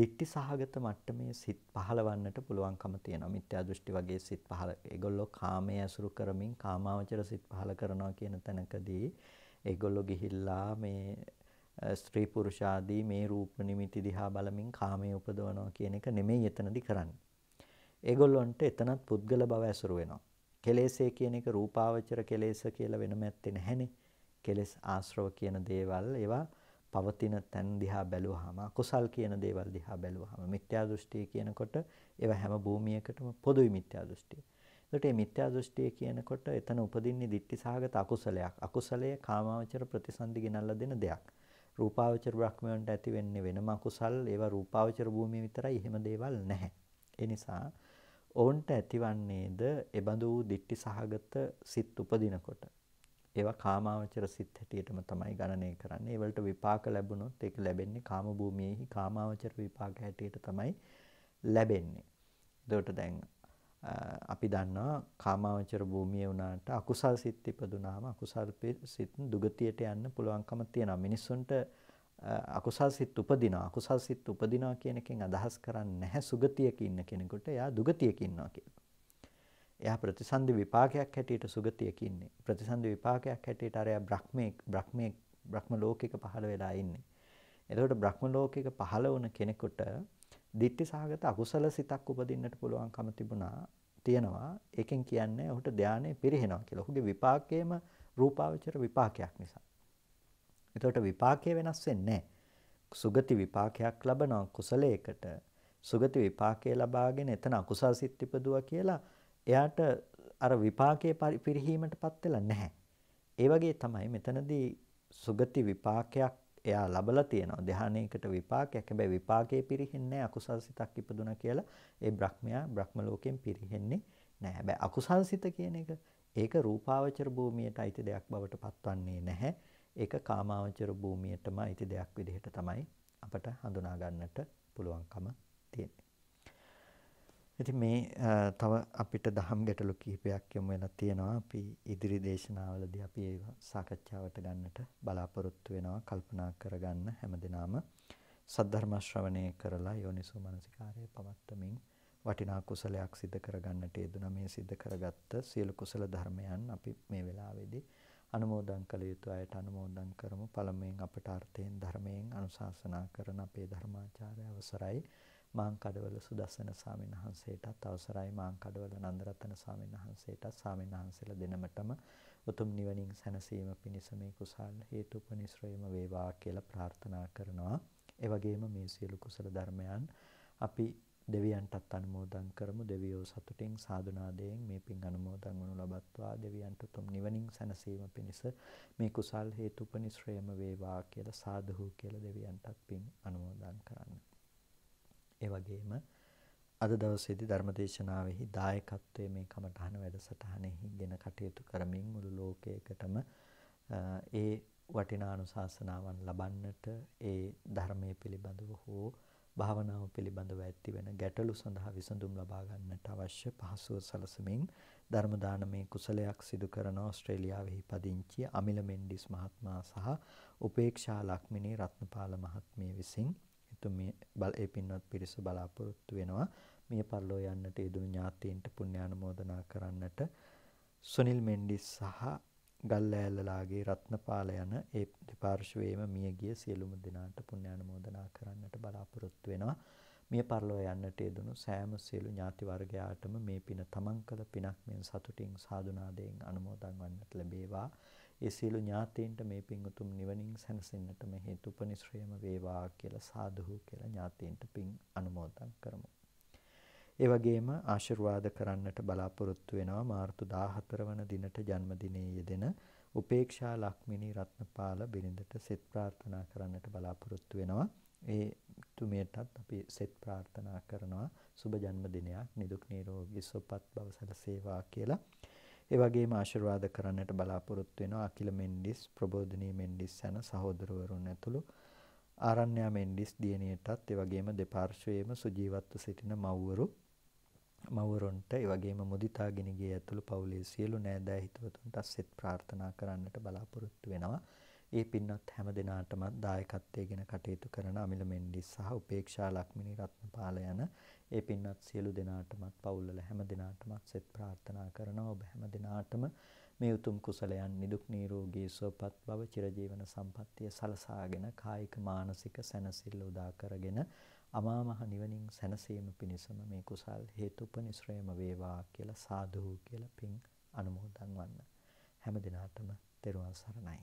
දික්ටි සහගත මට්ටමේ සිත් පහලවන්නට පුළුවන්කම තියෙනවා. මිත්‍යා දෘෂ්ටි වගේ සිත් පහල ඒගොල්ලෝ කාමයේ ඇසුරු කරමින් කාමාවචර සිත් පහල කරනවා කියන තැනකදී ඒගොල්ලෝ ගිහිල්ලා මේ ස්ත්‍රී පුරුෂ ආදී මේ රූප නිමිති දිහා බලමින් කාමයේ උපදවනවා කියන එක නෙමෙයි එතනදි කරන්නේ. ඒගොල්ලන්ට එතනත් පුද්ගල බව ඇසුරු වෙනවා. කෙලෙසේ කියන එක රූපාවචර කෙලෙස කියලා වෙනම ඇත්තේ නැහනේ. කෙලෙස් ආශ්‍රව කියන දේවල් ඒවා පවතින තැන් දිහා බැලුවාම කුසල් කියන දේවල් දිහා බැලුවාම මිත්‍යා දෘෂ්ටිය කියනකොට ඒවා හැම භූමියකටම පොදුයි මිත්‍යා දෘෂ්ටිය. එතකොට මේ මිත්‍යා දෘෂ්ටිය කියනකොට එතන උපදින්නේ ditthi සහගත අකුසලයක්. අකුසලය කාමාවචර ප්‍රතිසන්දි ගෙනල්ලා දෙන දෙයක්. රූපාවචර බ්‍රහ්මයන්ට ඇති වෙන්නේ වෙනම අකුසල් ඒවා රූපාවචර භූමිය විතරයි එහෙම දේවල් නැහැ. ඒ නිසා ඔවුන්ට ඇතිවන්නේද එබඳු වූ දිට්ටි සහගත සිත් උපදිනකොට. ඒවා කාමාවචර සිත් හැටියටම තමයි ගණනය කරන්නේ. ඒවලට විපාක ලැබුණොත් ඒක ලැබෙන්නේ කාම භූමියේහි කාමාවචර විපාක හැටියට තමයි ලැබෙන්නේ. එතකොට දැන් අපි දන්නවා කාමාවචර භූමියේ වුණාට අකුසල් සිත් ඉපදුනාම අකුසල් සිත් දුගතියට යන්න පුළුවන්කම තියෙනවා. මිනිස්සුන්ට අකුසල් සිත් උපදිනවා. අකුසල් සිත් උපදිනවා කියන එකෙන් අදහස් කරන්නේ නැහැ සුගතියක ඉන්න කෙනෙකුට එයා දුගතියක ඉන්නවා කියලා. එයා ප්‍රතිසන්දි විපාකයක් හැටියට සුගතියක ඉන්නේ. ප්‍රතිසන්දි විපාකයක් හැටියට අරයා බ්‍රහ්මෙක් බ්‍රහ්මෙක් බ්‍රහ්ම ලෝකයක පහළ වෙලා ඉන්නේ. එතකොට බ්‍රහ්ම ලෝකයක පහළ වුණ කෙනෙකුට දිට්ටි සහගත අකුසල සිතක් උපදින්නට පුළුවන්කම තිබුණා තියෙනවා. ඒකෙන් කියන්නේ ඔහුට ධානය පිරිහෙනවා කියලා. ඔහුගේ විපාකයේම රූපාවචර විපාකයක් නිසා. එතකොට විපාකය වෙනස් වෙන්නේ සුගති විපාකයක් ලබනවා කුසලයකට. සුගති විපාකය ලබාගෙන එතන අකුසල් සිත් ඉපදුවා කියලා එයාට අර විපාකයේ පිරිහීමටපත් වෙලා නැහැ. ඒ වගේ තමයි මෙතනදී සුගති විපාකයක් එයා ලබලා තියෙනවා. ධානයේකට විපාකයක්. හැබැයි විපාකේ පිරෙන්නේ නැහැ. අකුසල් සිතක් ඉපදුනා කියලා ඒ බ්‍රහ්මයා බ්‍රහ්ම ලෝකයෙන් පිරෙන්නේ නැහැ. හැබැයි අකුසල් සිත කියන එක ඒක රූපාවචර භූමියට අයිති දෙයක් බවට පත්වන්නේ නැහැ. ඒක කාමාවචර භූමියටම අයිති දෙයක් විදිහට තමයි අපට හඳුනා ගන්නට පුළුවන්කම තියෙන්නේ. ඉතින් මේ තව අපිට දහම් ගැටලු කිහිපයක් යොමු වෙලා තියෙනවා. අපි ඉදිරි දේශනාවලදී අපි ඒව සාකච්ඡාවට ගන්නට බලාපොරොත්තු වෙනවා. කල්පනා කරගන්න හැමදෙනාම සද්ධර්ම ශ්‍රවණය කරලා යෝනිසෝ මනසිකාරයේ පවත්තමින් වටිනා කුසලයක් සිදු කරගන්නට යෙදුන මේ සිදු කරගත්ත සියලු කුසල ධර්මයන් අපි මේ වෙලාවේදී අනුමෝදන් කළ යුතු අයට අනුමෝදන් කරමු. පළමුවෙන් අපට අර්ථයෙන් ධර්මයෙන් අනුශාසනා කරන අපේ ධර්මාචාර්ය අවසරයි මාංකඩවල සුදස්සන ස්වාමීන් වහන්සේටත් අවසරයි මාංකඩවල නන්දරත්න ස්වාමීන් වහන්සේටත් ස්වාමීන් වහන්සේලා දෙනමටම උතුම් නිවනින් සැනසීම පිණිස මේ කුසල් හේතුපනිශ්‍රයම වේවා කියලා ප්‍රාර්ථනා කරනවා. ඒ වගේම මේ සියලු කුසල ධර්මයන් අපි දෙවියන්ටත් අනුමෝදන් කරමු දෙවියෝ සතුටින් සාදුනාදයෙන් මේ පින් අනුමෝදන් වනු ලබත්වා දෙවියන්ට උතුම් නිවනින් සැනසීම පිණිස මේ කුසල් හේතුපනිශ්‍රයම වේවා කියලා සාදුහු කියලා දෙවියන්ටත් පින් අනුමෝදන් කරන්න. ඒ වගේම අද දවසේදී ධර්මදේශනාවෙහි දායකත්වයේ මේ කමඨහන වැඩසටහනෙහි ගෙන කටයුතු කරමින් මුළු ලෝකයකටම ඒ වටිනා අනුශාසනාවන් ලබන්නට ඒ ධර්මයේ පිළිබඳව හෝ භාවනාව පිළිබඳව ඇති වෙන ගැටලු සඳහා විසඳුම් ලබා ගන්නට අවශ්‍ය පහසුව සලසමින් ධර්ම දානමේ කුසලයක් සිදු කරන ඕස්ට්‍රේලියාවේ පදිංචි අමිල මෙන්ඩිස් මහත්මයා සහ උපේක්ෂා ලක්මිනී රත්නපාල මහත්මිය විසින් බලාපොරොත්තු ඒ පින්වත් පිරිස බලාපොරොත්තු වෙනවා මිය පරලෝ යන්නට යෙදුණු ඥාතීන්ට පුණ්‍යානුමෝදනා කරන්නට සුනිල් මෙන්ඩිස් සහ ගල්ලෑල්ලලාගේ රත්නපාල යන ඒ දෙපාර්ශ්වයේම මියගිය සියලුම දෙනාට පුණ්‍යානුමෝදනා කරන්නට බලාපොරොත්තු වෙනවා මිය පරලෝ යන්නට යෙදුණු සෑම සියලු ඥාති වර්ගයාටම මේ පින තමන් කළ පිනක් මෙන් සතුටින් සාදුනාදයෙන් අනුමෝදන් වන්නට ලැබේවා ඒ සියලු ඥාතීන්ට මේ පින් උතුම් නිවනින් සැනසෙන්නටම හේතුපනිශ්‍රයම වේවා කියලා සාදුහු කියලා ඥාතීන්ට පින් අනුමෝදන් කරමු. ඒ වගේම ආශිර්වාද කරන්නට බලාපොරොත්තු වෙනවා මාර්තු 14 වන දිනට ජන්මදිනයේ යෙදෙන උපේක්ෂා ලක්මිනී රත්නපාල බිරිඳට සෙත් ප්‍රාර්ථනා කරන්නට බලාපොරොත්තු වෙනවා. ඒ තුමියටත් අපි සෙත් ප්‍රාර්ථනා කරනවා සුබ ජන්මදිනයක් නිදුක් නිරෝගී සුවපත් බව සැලසේවා කියලා. ඒ වගේම ආශිර්වාද කරන්නට බලාපොරොත්තු වෙනවා අකිල මෙන්ඩිස්, ප්‍රබෝධනී මෙන්ඩිස් යන සහෝදරවරුන් ඇතුළු ආරණ්‍ය මෙන්ඩිස් දියණියටත් ඒ වගේම දෙපාර්ශ්වයේම සුජීවත්ව සිටින මව්වරු මව්වරුන්ට ඒ වගේම මුදිතා ගිනිගේ ඇතුළු පවුලේ සියලු නෑදෑ හිතවතුන්ට සෙත් ප්‍රාර්ථනා කරන්නට බලාපොරොත්තු වෙනවා. ඒ පින්වත් හැම දිනාටම දායකත්වයේගෙන කටයුතු කරන අමිල මෙන්ඩිස් සහ උපේක්ෂා ලක්ෂ්මිනී රත්නපාල යන ඒ පින්වත් සියලු දෙනාටමත් පවුල් වල හැම දිනාටම සෙත් ප්‍රාර්ථනා කරනවා ඔබ හැම දිනාටම මේ උතුම් කුසලයන් නිදුක් නිරෝගී සුවපත් බව චිරජීවන සම්පන්නිය සලසාගෙන කායික මානසික සැනසෙල්ල උදා කරගෙන අමා මහ නිවනින් සැනසීම පිණිසම මේ කුසල් හේතුපනිශ්‍රේම වේවා කියලා සාදු කියලා පින් අනුමෝදන් වන්න හැම දිනාටම තෙරුවන් සරණයි